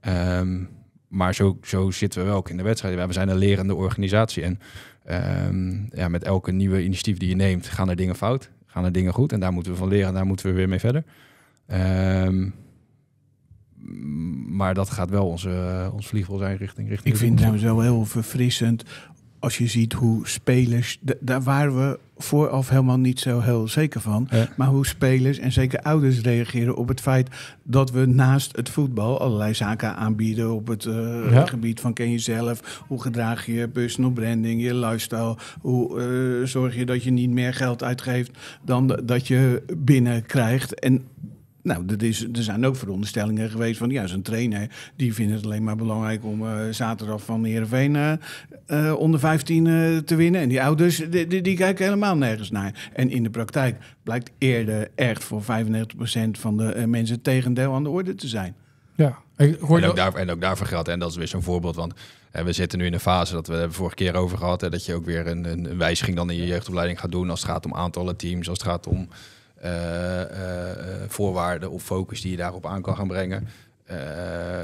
Ehm, maar zo, zo zitten we wel ook in de wedstrijd. We zijn een lerende organisatie en ehm, ja, met elke nieuwe initiatief die je neemt, gaan er dingen fout, gaan er dingen goed. En daar moeten we van leren daar moeten we weer mee verder. Ehm, maar dat gaat wel onze, eh, ons vliegel zijn richting, richting. Ik vind het wel heel verfrissend als je ziet hoe spelers, daar waren we vooraf helemaal niet zo heel zeker van. Maar hoe spelers en zeker ouders reageren op het feit dat we naast het voetbal allerlei zaken aanbieden op het eh, gebied van ken jezelf, hoe gedraag je personal branding, je lifestyle, hoe eh, zorg je dat je niet meer geld uitgeeft dan dat je binnenkrijgt. En nou, er, is, er zijn ook veronderstellingen geweest van ja, zo'n trainer die vindt het alleen maar belangrijk om eh, zaterdag van Heerenveen uh, onder 15 te winnen. En die ouders, die, die, kijken helemaal nergens naar. En in de praktijk blijkt eerder echt voor 95% van de mensen het tegendeel aan de orde te zijn. Ja, en ook, daar, en ook daarvoor geldt, en dat is weer zo'n voorbeeld, want we zitten nu in een fase dat we hebben vorige keer over gehad, hè, dat je ook weer een, een, wijziging dan in je jeugdopleiding gaat doen als het gaat om aantallen teams, als het gaat om eh, eh, eh, voorwaarden of focus die je daarop aan kan gaan brengen.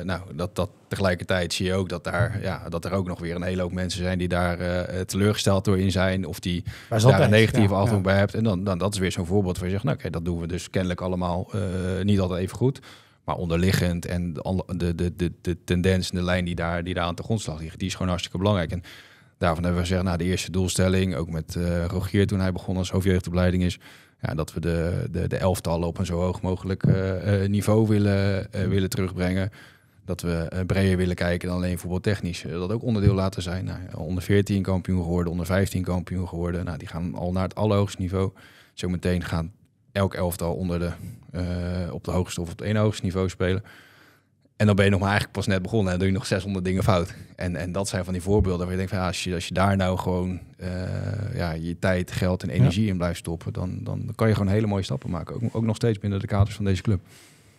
nou, dat, dat tegelijkertijd zie je ook dat, daar, ja, dat er ook nog weer een hele hoop mensen zijn die daar teleurgesteld door in zijn. Of die daar een negatieve ja, bij hebt. En dan, dan dat is weer zo'n voorbeeld waar je zegt, nou oké, dat doen we dus kennelijk allemaal niet altijd even goed. Maar onderliggend en de, de, de, de tendens en de lijn die daar, die daar aan de grondslag ligt, die is gewoon hartstikke belangrijk. En daarvan hebben we gezegd, nou de eerste doelstelling, ook met Rogier toen hij begon als hoofdjeugdopleiding is ja, dat we de, de, de elftallen op een zo hoog mogelijk eh, eh, niveau willen, eh, willen terugbrengen. Dat we breder willen kijken dan alleen voetbaltechnisch. dat ook onderdeel laten zijn. Nou, onder 14 kampioen geworden, onder 15 kampioen geworden. Nou, die gaan al naar het allerhoogste niveau. Zometeen gaan elk elftal onder de, op de hoogste of op het ene hoogste niveau spelen. En dan ben je nog maar eigenlijk pas net begonnen en doe je nog 600 dingen fout. En, en dat zijn van die voorbeelden waar je denkt, van, als, je, als je daar nou gewoon eh, ja, je tijd, geld en energie in blijft stoppen, dan, dan kan je gewoon hele mooie stappen maken. Ook, ook nog steeds binnen de kaders van deze club.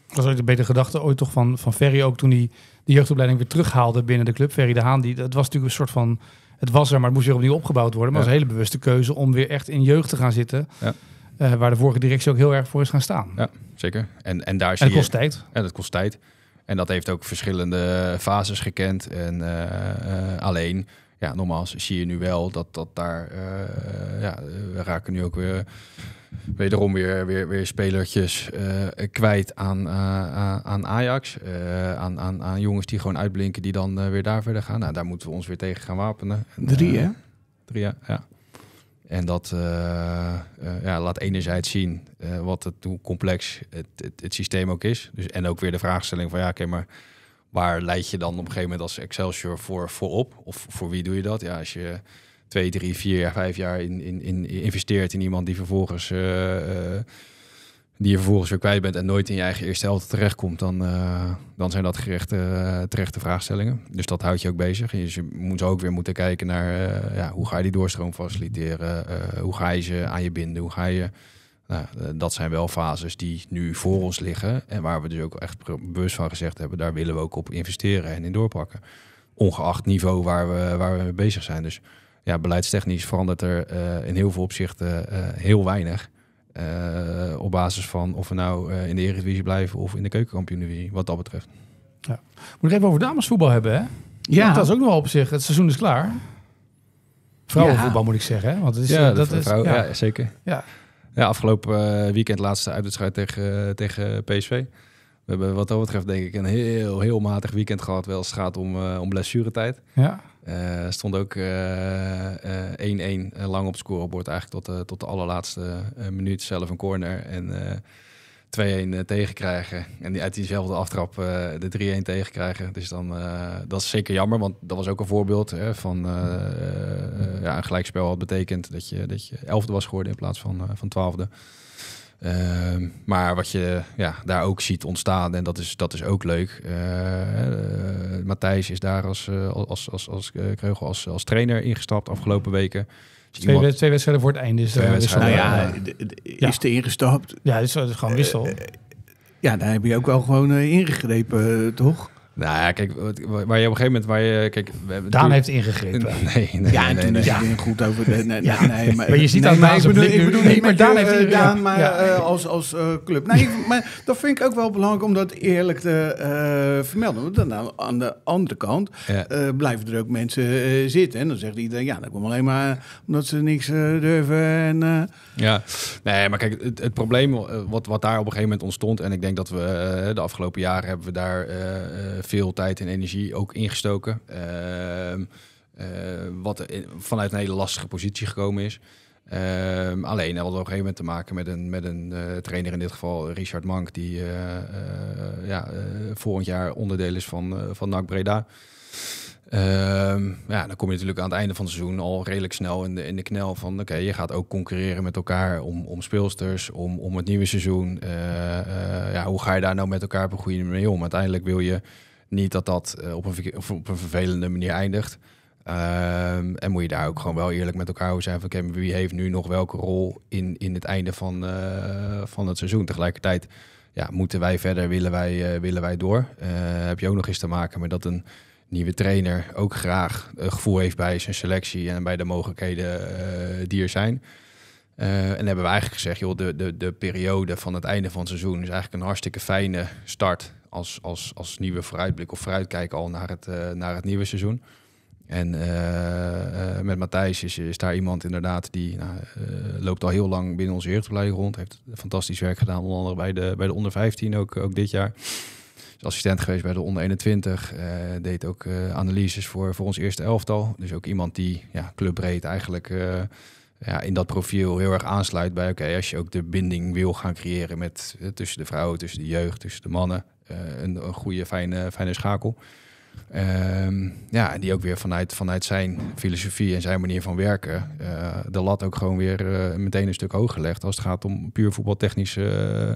Dat was ook de betere gedachte ooit toch van, van Ferry ook toen hij de jeugdopleiding weer terughaalde binnen de club. Ferry de Haan, die, dat was natuurlijk een soort van, het was er, maar het moest weer opnieuw opgebouwd worden. Maar was een hele bewuste keuze om weer echt in jeugd te gaan zitten. Ja. Eh, waar de vorige directie ook heel erg voor is gaan staan. Ja, zeker. En, en daar en dat kost tijd. En dat kost tijd. En dat heeft ook verschillende fases gekend. En eh, eh, alleen, ja, nogmaals, zie je nu wel dat, dat daar... Eh, ja, we raken nu ook weer wederom weer, weer, weer spelertjes kwijt aan, aan Ajax. aan, aan, aan jongens die gewoon uitblinken, die dan weer daar verder gaan. Nou, daar moeten we ons weer tegen gaan wapenen. drie, hè? Drie, ja. En dat eh, eh, ja, laat enerzijds zien eh, wat het, hoe complex het, het, systeem ook is. Dus, en ook weer de vraagstelling van ja, oké, maar waar leid je dan op een gegeven moment als Excelsior voor, voor op? Of voor wie doe je dat? Ja, als je twee, drie, vier, vijf jaar in, in, in investeert in iemand die vervolgens die je vervolgens weer kwijt bent en nooit in je eigen eerste helft terechtkomt, dan, eh, dan zijn dat gerechte, eh, terechte vraagstellingen. Dus dat houdt je ook bezig. Dus je moet ook weer moeten kijken naar eh, ja, hoe ga je die doorstroom faciliteren, hoe ga je ze aan je binden, hoe ga je... Nou, dat zijn wel fases die nu voor ons liggen en waar we dus ook echt bewust van gezegd hebben, daar willen we ook op investeren en in doorpakken. Ongeacht niveau waar we, waar we mee bezig zijn. Dus ja, beleidstechnisch verandert er in heel veel opzichten heel weinig. Eh, op basis van of we nou eh, in de Eredivisie blijven of in de keukenkampioen-divisie, wat dat betreft. Ja. Moet ik even over damesvoetbal hebben, hè? Ja. Want dat is ook nog wel op zich. Het seizoen is klaar. Vrouwenvoetbal moet ik zeggen, hè? Want het is, ja, eh, dat is, ja. zeker. Ja. ja, afgelopen weekend laatste uitwedstrijd tegen, tegen PSV. We hebben wat dat betreft denk ik een heel, heel matig weekend gehad, wel als het gaat om, om blessuretijd. Ja. Uh, stond ook 1-1 eh, eh, lang op het scorebord, eigenlijk tot de, tot de allerlaatste minuut. Zelf een corner en 2-1 tegenkrijgen. En die, uit diezelfde aftrap de 3-1 tegenkrijgen. Dus dan, dat is zeker jammer, want dat was ook een voorbeeld hè, van ja, een gelijkspel had betekend dat je, dat je elfde was geworden in plaats van, van twaalfde. Ehm, maar wat je ja, daar ook ziet ontstaan, en dat is, dat is ook leuk. Eh, eh, Matthijs is daar als, eh, als, als, als, Kreugel als, als trainer ingestapt afgelopen weken. twee, twee, wedstrijden voor het einde is Nou ja, is er ingestapt. Ja, dat is gewoon wissel. ja, daar heb je ook wel gewoon ingegrepen, toch? Nou ja, kijk, waar je op een gegeven moment... Waar je, kijk, Daan heeft ingegrepen. Nee, nee, ja, en toen nee, is nee. goed over... De, nee, ja. nee, maar, je ziet nee, mij ik bedoel, niet maar Daan heeft eh, ingegrepen. Daan, maar uh, als, als eh, club. Nee, maar dat vind ik ook wel belangrijk om dat eerlijk te vermelden. Want dan, nou, aan de andere kant ja. blijven er ook mensen zitten. En dan zegt iedereen, ja, dat komt alleen maar omdat ze niks durven en... Ja, nee, maar kijk, het, probleem eh, wat, wat daar op een gegeven moment ontstond, en ik denk dat we eh, de afgelopen jaren hebben we daar eh, veel tijd en energie ook ingestoken. Uh, wat vanuit een hele lastige positie gekomen is. Ehm, alleen hadden we op een gegeven moment te maken met een, met een trainer, in dit geval Richard Mank, die ja, volgend jaar onderdeel is van, van NAC Breda. Ehm, ja, dan kom je natuurlijk aan het einde van het seizoen al redelijk snel in de, in de knel van oké, je gaat ook concurreren met elkaar om, om speelsters, om, om het nieuwe seizoen. Eh, eh, ja, hoe ga je daar nou met elkaar op een goede manier om? Uiteindelijk wil je niet dat dat eh, op, een, op een vervelende manier eindigt. Ehm, en moet je daar ook gewoon wel eerlijk met elkaar over zijn van oké, wie heeft nu nog welke rol in, in het einde van, van het seizoen. Tegelijkertijd ja, moeten wij verder, willen wij, willen wij door. heb je ook nog eens te maken met dat een nieuwe trainer ook graag eh, gevoel heeft bij zijn selectie en bij de mogelijkheden eh, die er zijn. Uh, en hebben we eigenlijk gezegd, joh, de, de, de periode van het einde van het seizoen is eigenlijk een hartstikke fijne start als, als, als nieuwe vooruitblik of vooruitkijken al naar het, naar het nieuwe seizoen. En met Matthijs is, is daar iemand inderdaad die nou, loopt al heel lang binnen onze jeugdopleiding rond. Heeft fantastisch werk gedaan, onder andere bij de, bij de onder 15 ook, ook dit jaar assistent geweest bij de onder 21. Eh, deed ook eh, analyses voor, voor ons eerste elftal. Dus ook iemand die ja, clubbreed eigenlijk eh, ja, in dat profiel heel erg aansluit bij... oké, als je ook de binding wil gaan creëren met, tussen de vrouwen, tussen de jeugd, tussen de mannen... Een, een, goede, fijne, fijne schakel. Ehm, ja, en die ook weer vanuit, vanuit zijn filosofie en zijn manier van werken... de lat ook gewoon weer meteen een stuk hoger gelegd... als het gaat om puur voetbaltechnische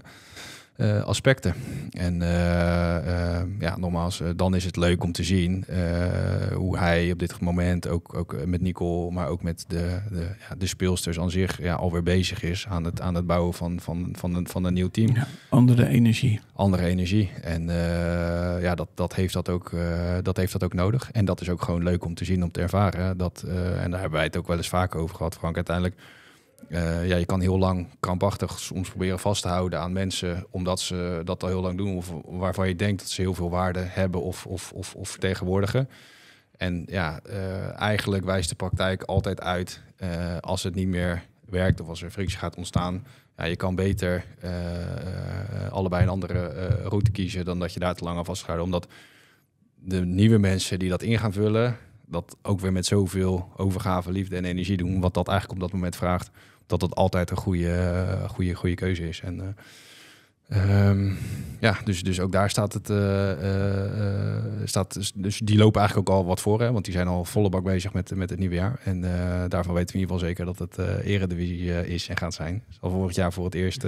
eh, aspecten. En uh, uh, ja, nogmaals, dan is het leuk om te zien hoe hij op dit moment ook, ook met Nicole, maar ook met de, de, ja, de speelsters aan zich ja, alweer bezig is aan het, aan het bouwen van, van, van, een, van een nieuw team. andere energie. Andere energie. En ja, dat, dat, heeft dat, ook, dat heeft dat ook nodig. En dat is ook gewoon leuk om te zien, om te ervaren. Dat, en daar hebben wij het ook wel eens vaak over gehad, Frank. Uiteindelijk eh, ja, je kan heel lang krampachtig soms proberen vast te houden aan mensen omdat ze dat al heel lang doen of waarvan je denkt dat ze heel veel waarde hebben of, of, of, of vertegenwoordigen. En ja, eh, eigenlijk wijst de praktijk altijd uit eh, als het niet meer werkt of als er frictie gaat ontstaan. Ja, je kan beter allebei een andere route kiezen dan dat je daar te lang aan vasthoudt. Omdat de nieuwe mensen die dat in gaan vullen, dat ook weer met zoveel overgave, liefde en energie doen, wat dat eigenlijk op dat moment vraagt dat dat altijd een goede, eh, goede, goede keuze is. En, eh, ehm, ja, dus, dus ook daar staat het. Uh, uh, staat, dus, dus die lopen eigenlijk ook al wat voor, hè, want die zijn al volle bak bezig met, met het nieuwe jaar. En daarvan weten we in ieder geval zeker dat het Eredivisie is en gaat zijn. Zal al vorig jaar voor het eerst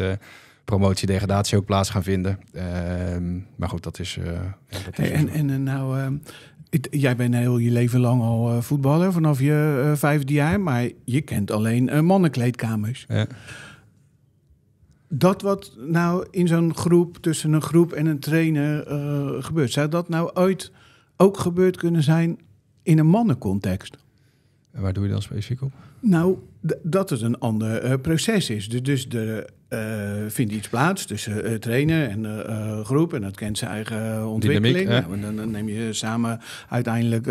promotie-degradatie ook plaats gaan vinden. Ehm, maar goed, dat is. en, en nou, ehm, Jij bent heel je leven lang al eh, voetballer, vanaf je eh, vijfde jaar, maar je kent alleen eh, mannenkleedkamers. Ja. Dat wat nou in zo'n groep, tussen een groep en een trainer gebeurt, zou dat nou ooit ook gebeurd kunnen zijn in een mannencontext? En waar doe je dan specifiek op? Nou, dat het een ander proces is. Dus, de eh, vindt iets plaats tussen eh, trainer en eh, groep. En dat kent zijn eigen ontwikkeling. Nou, en dan, neem je samen uiteindelijk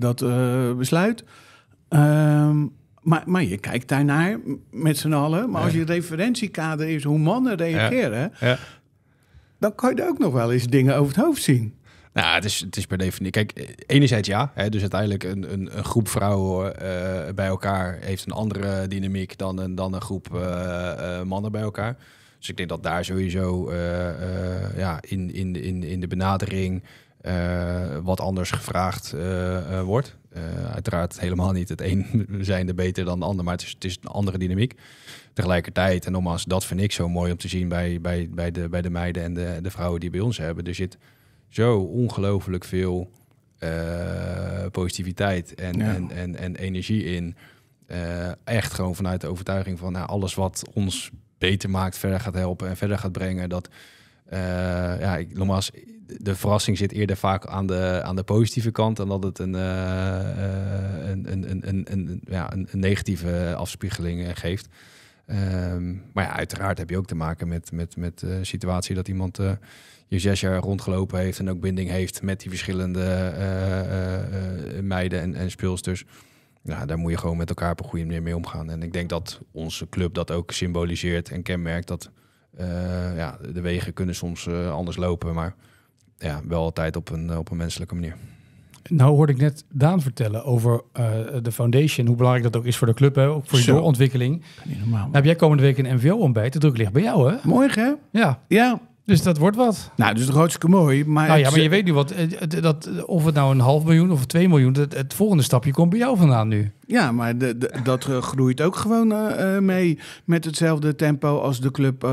dat besluit. Ehm, maar, maar, je kijkt daarnaar met z'n allen. Maar als je referentiekader is hoe mannen reageren, ja. dan kan je ook nog wel eens dingen over het hoofd zien. Nou, het is, per definitie. Kijk, eh, enerzijds ja. Hè, dus uiteindelijk een, een, een groep vrouwen eh, bij elkaar heeft een andere dynamiek dan een, dan een groep eh, mannen bij elkaar. Dus ik denk dat daar sowieso ja, in, in, in, in de benadering wat anders gevraagd wordt. uiteraard helemaal niet het een zijnde beter dan de ander, maar het is, het is een andere dynamiek. Tegelijkertijd, en nogmaals, dat vind ik zo mooi om te zien bij, bij, bij, de, bij de meiden en de, de vrouwen die bij ons hebben. Er zit zo ongelooflijk veel eh, positiviteit en, en, en, en, energie in. Eh, echt gewoon vanuit de overtuiging van nou, alles wat ons beter maakt, verder gaat helpen en verder gaat brengen. Dat, eh, ja, ik, nogmaals, de verrassing zit eerder vaak aan de, aan de positieve kant dan dat het een, een, een, een, een, ja, een negatieve afspiegeling geeft. Ehm, maar ja, uiteraard heb je ook te maken met, met, met eh, situatie dat iemand eh, je zes jaar rondgelopen heeft en ook binding heeft met die verschillende eh, meiden en, en speelsters. Nou, daar moet je gewoon met elkaar op een goede manier mee omgaan. En ik denk dat onze club dat ook symboliseert en kenmerkt. Dat ja, de wegen kunnen soms anders lopen, maar ja, wel altijd op een, op een menselijke manier. Nou hoorde ik net Daan vertellen over eh, de foundation, hoe belangrijk dat ook is voor de club, hè, ook voor je Zo. doorontwikkeling. Niet normaal. heb jij komende week een MVO ontbijt? De druk ligt bij jou, hè? Morgen, hè? Ja. Ja. Dus dat wordt wat. Nou, dus hartstikke mooi. Maar nou ja, maar je weet nu wat. Eh, dat, of het nou een half miljoen of twee miljoen, het, het volgende stapje komt bij jou vandaan nu. Ja, maar de, dat eh, groeit ook gewoon mee met hetzelfde tempo als de club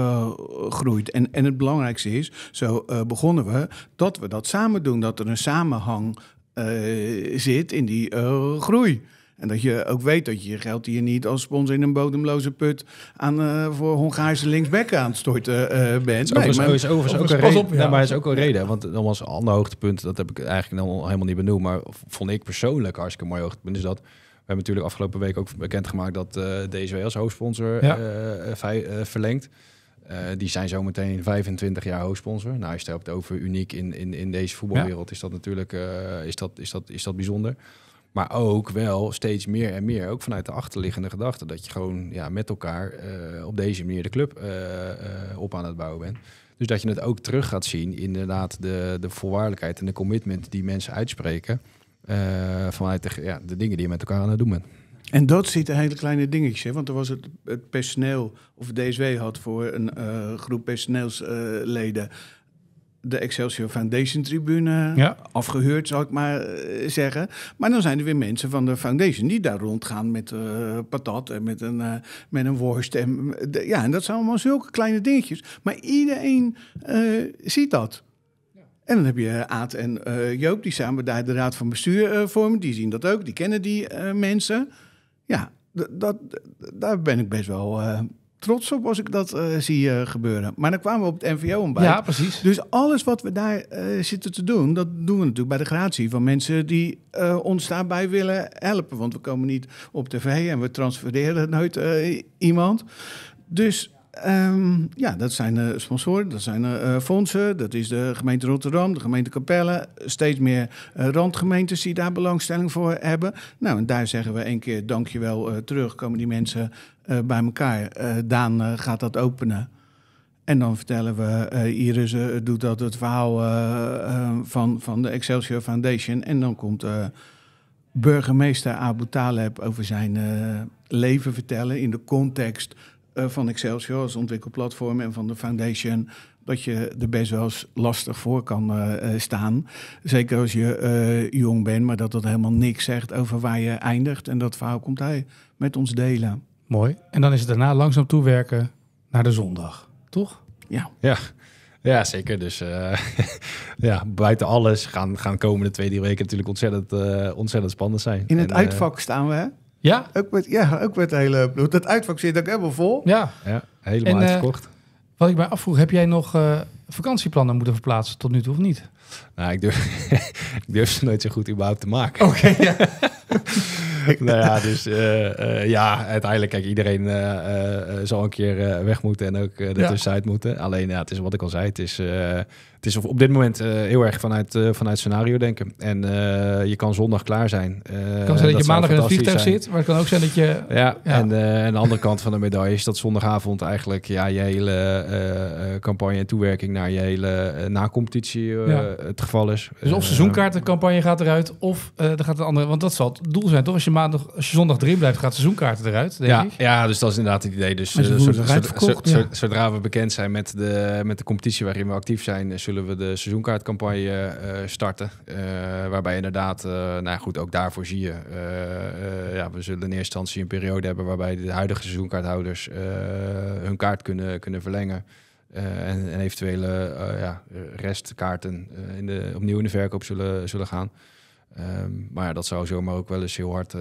groeit. En, en het belangrijkste is, zo begonnen we, dat we dat samen doen. Dat er een samenhang eh, zit in die eh, groei. En dat je ook weet dat je je geld hier niet als sponsor in een bodemloze put aan, eh, voor Hongaarse linksbekken aan het storten bent. maar, is ook een reden. is ook een reden. Want dan was een ander hoogtepunt, dat heb ik eigenlijk nog helemaal niet benoemd. Maar vond ik persoonlijk hartstikke mooi hoogtepunt. Is dat we hebben natuurlijk afgelopen week ook bekendgemaakt dat uh, DSW als hoofdsponsor ja. verlengt. Eh, die zijn zometeen 25 jaar hoofdsponsor. Nou, je het over uniek in, in, in deze voetbalwereld. Is dat natuurlijk eh, is dat, is dat, is dat bijzonder. Maar ook wel steeds meer en meer, ook vanuit de achterliggende gedachte, dat je gewoon ja, met elkaar eh, op deze manier de club op aan het bouwen bent. Dus dat je het ook terug gaat zien, inderdaad, de, de volwaardelijkheid en de commitment die mensen uitspreken vanuit de, ja, de dingen die je met elkaar aan het doen bent. En dat zit een hele kleine dingetje. Want er was het, personeel, of DSW had voor een eh, groep personeelsleden de Excelsior Foundation Tribune eh, ja. afgehuurd, zal ik maar eh, zeggen. Maar dan zijn er weer mensen van de foundation die daar rondgaan met patat en met een, met een worst. En, ja, en dat zijn allemaal zulke kleine dingetjes. Maar iedereen ziet dat. En dan heb je Aad en Joop, die samen daar de raad van bestuur vormen. Die zien dat ook, die kennen die mensen. Ja, dat, daar ben ik best wel eh, trots op als ik dat eh, zie eh, gebeuren. Maar dan kwamen we op het NVO ontbijt. Ja, precies. Dus alles wat we daar zitten te doen, dat doen we natuurlijk bij de gratie van mensen die ons daarbij willen helpen. Want we komen niet op tv en we transfereren nooit iemand. Dus Ehm, ja, dat zijn de eh, sponsoren, dat zijn de eh, eh, fondsen, dat is de gemeente Rotterdam, de gemeente Capelle. Steeds meer uh, randgemeentes die daar belangstelling voor hebben. Nou, en daar zeggen we één keer dankjewel uh, terug, komen die mensen bij elkaar. Daan gaat dat openen. En dan vertellen we, Iris doet dat het verhaal van, van de Excelsior Foundation. En dan komt burgemeester Abu Taleb over zijn leven vertellen in de context eh, van Excelsior als ontwikkelplatform en van de foundation dat je er best wel eens lastig voor kan eh, eh, staan. Zeker als je jong bent, maar dat dat helemaal niks zegt over waar je eindigt. En dat verhaal komt hij met ons delen. Mooi. En dan is het daarna langzaam toewerken naar de zondag, toch? Ja. Ja. Ja, zeker. Dus ja, buiten alles gaan, gaan komende twee, drie weken natuurlijk ontzettend, ontzettend spannend zijn. In het uitvak staan we, hè? Ja? Ook met, ja, ook met de hele... Dat uitvak zit ook helemaal vol. Ja, ja helemaal en, eh, uitverkocht. Wat ik mij afvroeg, heb jij nog eh, vakantieplannen moeten verplaatsen tot nu toe of niet? Nou, ik durf, ik durf ze nooit zo goed überhaupt te maken. Oké, ja. nou ja, dus eh, ja, uiteindelijk, kijk, iedereen zal een keer weg moeten en ook de ja. moeten. Alleen, ja, het is wat ik al zei, het is het is op dit moment eh, heel erg vanuit, eh, vanuit scenario denken. En eh, je kan zondag klaar zijn. het kan zijn dat, je maandag in het vliegtuig zit, maar het kan ook zijn dat je... Ja, En, en, de andere kant van de medaille is dat zondagavond eigenlijk ja, je hele campagne en toewerking naar je hele nacompetitie ja. het geval is. Dus of seizoenkaartencampagne gaat eruit, of er gaat een andere... Want dat zal het doel zijn, toch? Als je, maandag, als je zondag erin blijft, gaat seizoenkaarten eruit, denk ja, ik. Ja, dus dat is inderdaad het idee. Dus zodra, zodra, we bekend zijn met de, met de competitie waarin we actief zijn, zullen zullen we de seizoenkaartcampagne eh, starten. Eh, waarbij inderdaad, eh, nou goed, ook daarvoor zie je. ja, we zullen in eerste instantie een periode hebben waarbij de huidige seizoenkaarthouders hun kaart kunnen, kunnen verlengen. En, en, eventuele ja, restkaarten in de, opnieuw in de verkoop zullen, zullen gaan. Ehm, maar ja, dat zou zomaar ook wel eens heel hard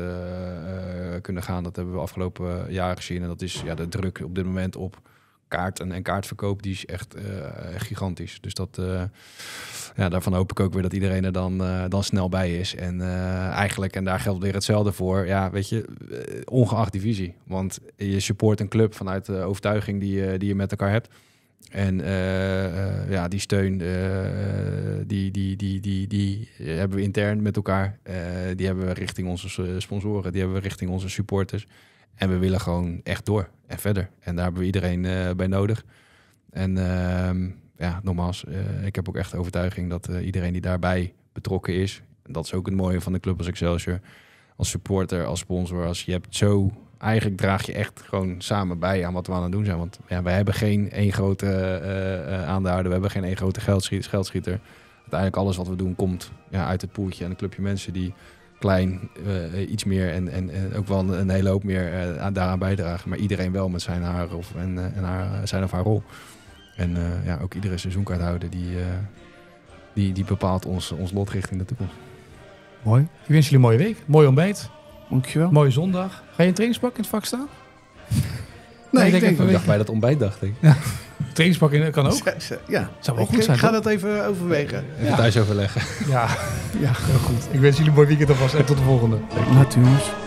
kunnen gaan. Dat hebben we afgelopen jaren gezien. En dat is ja, de druk op dit moment op kaart en, en kaartverkoop, die is echt eh, gigantisch. Dus dat, eh, ja, daarvan hoop ik ook weer dat iedereen er dan, eh, dan snel bij is. En eigenlijk, en daar geldt weer hetzelfde voor, ja, weet je, ongeacht divisie. Want je support een club vanuit de overtuiging die, die je met elkaar hebt. En ja, die steun, die, die, die, die, die hebben we intern met elkaar. die hebben we richting onze sponsoren, die hebben we richting onze supporters. En we willen gewoon echt door en verder. En daar hebben we iedereen eh, bij nodig. En ehm, ja, nogmaals, eh, ik heb ook echt de overtuiging dat eh, iedereen die daarbij betrokken is. En dat is ook het mooie van de club als Excelsior. Als supporter, als sponsor, als je hebt zo eigenlijk draag je echt gewoon samen bij aan wat we aan het doen zijn. Want ja, wij hebben geen één grote uh, aandeelhouder, we hebben geen één grote geldschieter, geldschieter. Uiteindelijk alles wat we doen komt ja, uit het poeltje en een clubje mensen die klein eh, iets meer en, en, en, ook wel een, hele hoop meer eh, aan, daaraan bijdragen. Maar iedereen wel met zijn, haar of, en, eh, en haar, zijn of haar rol. En ja, ook iedere houden die, die, die bepaalt ons, ons lot richting de toekomst. Mooi. Ik wens jullie een mooie week. Mooi ontbijt. Dankjewel. Mooie zondag. Ga je een trainingspak in het vak staan? nee, ik, denk, ik dacht bij dat ontbijt, dacht ik. Ja trainingspak in kan ook. Ja. Zou wel goed eh, zijn. Ik ga dat even overwegen. Even thuis overleggen. Ja. ja, heel goed. Ik wens jullie een mooi weekend alvast en tot de volgende. Natuurlijk.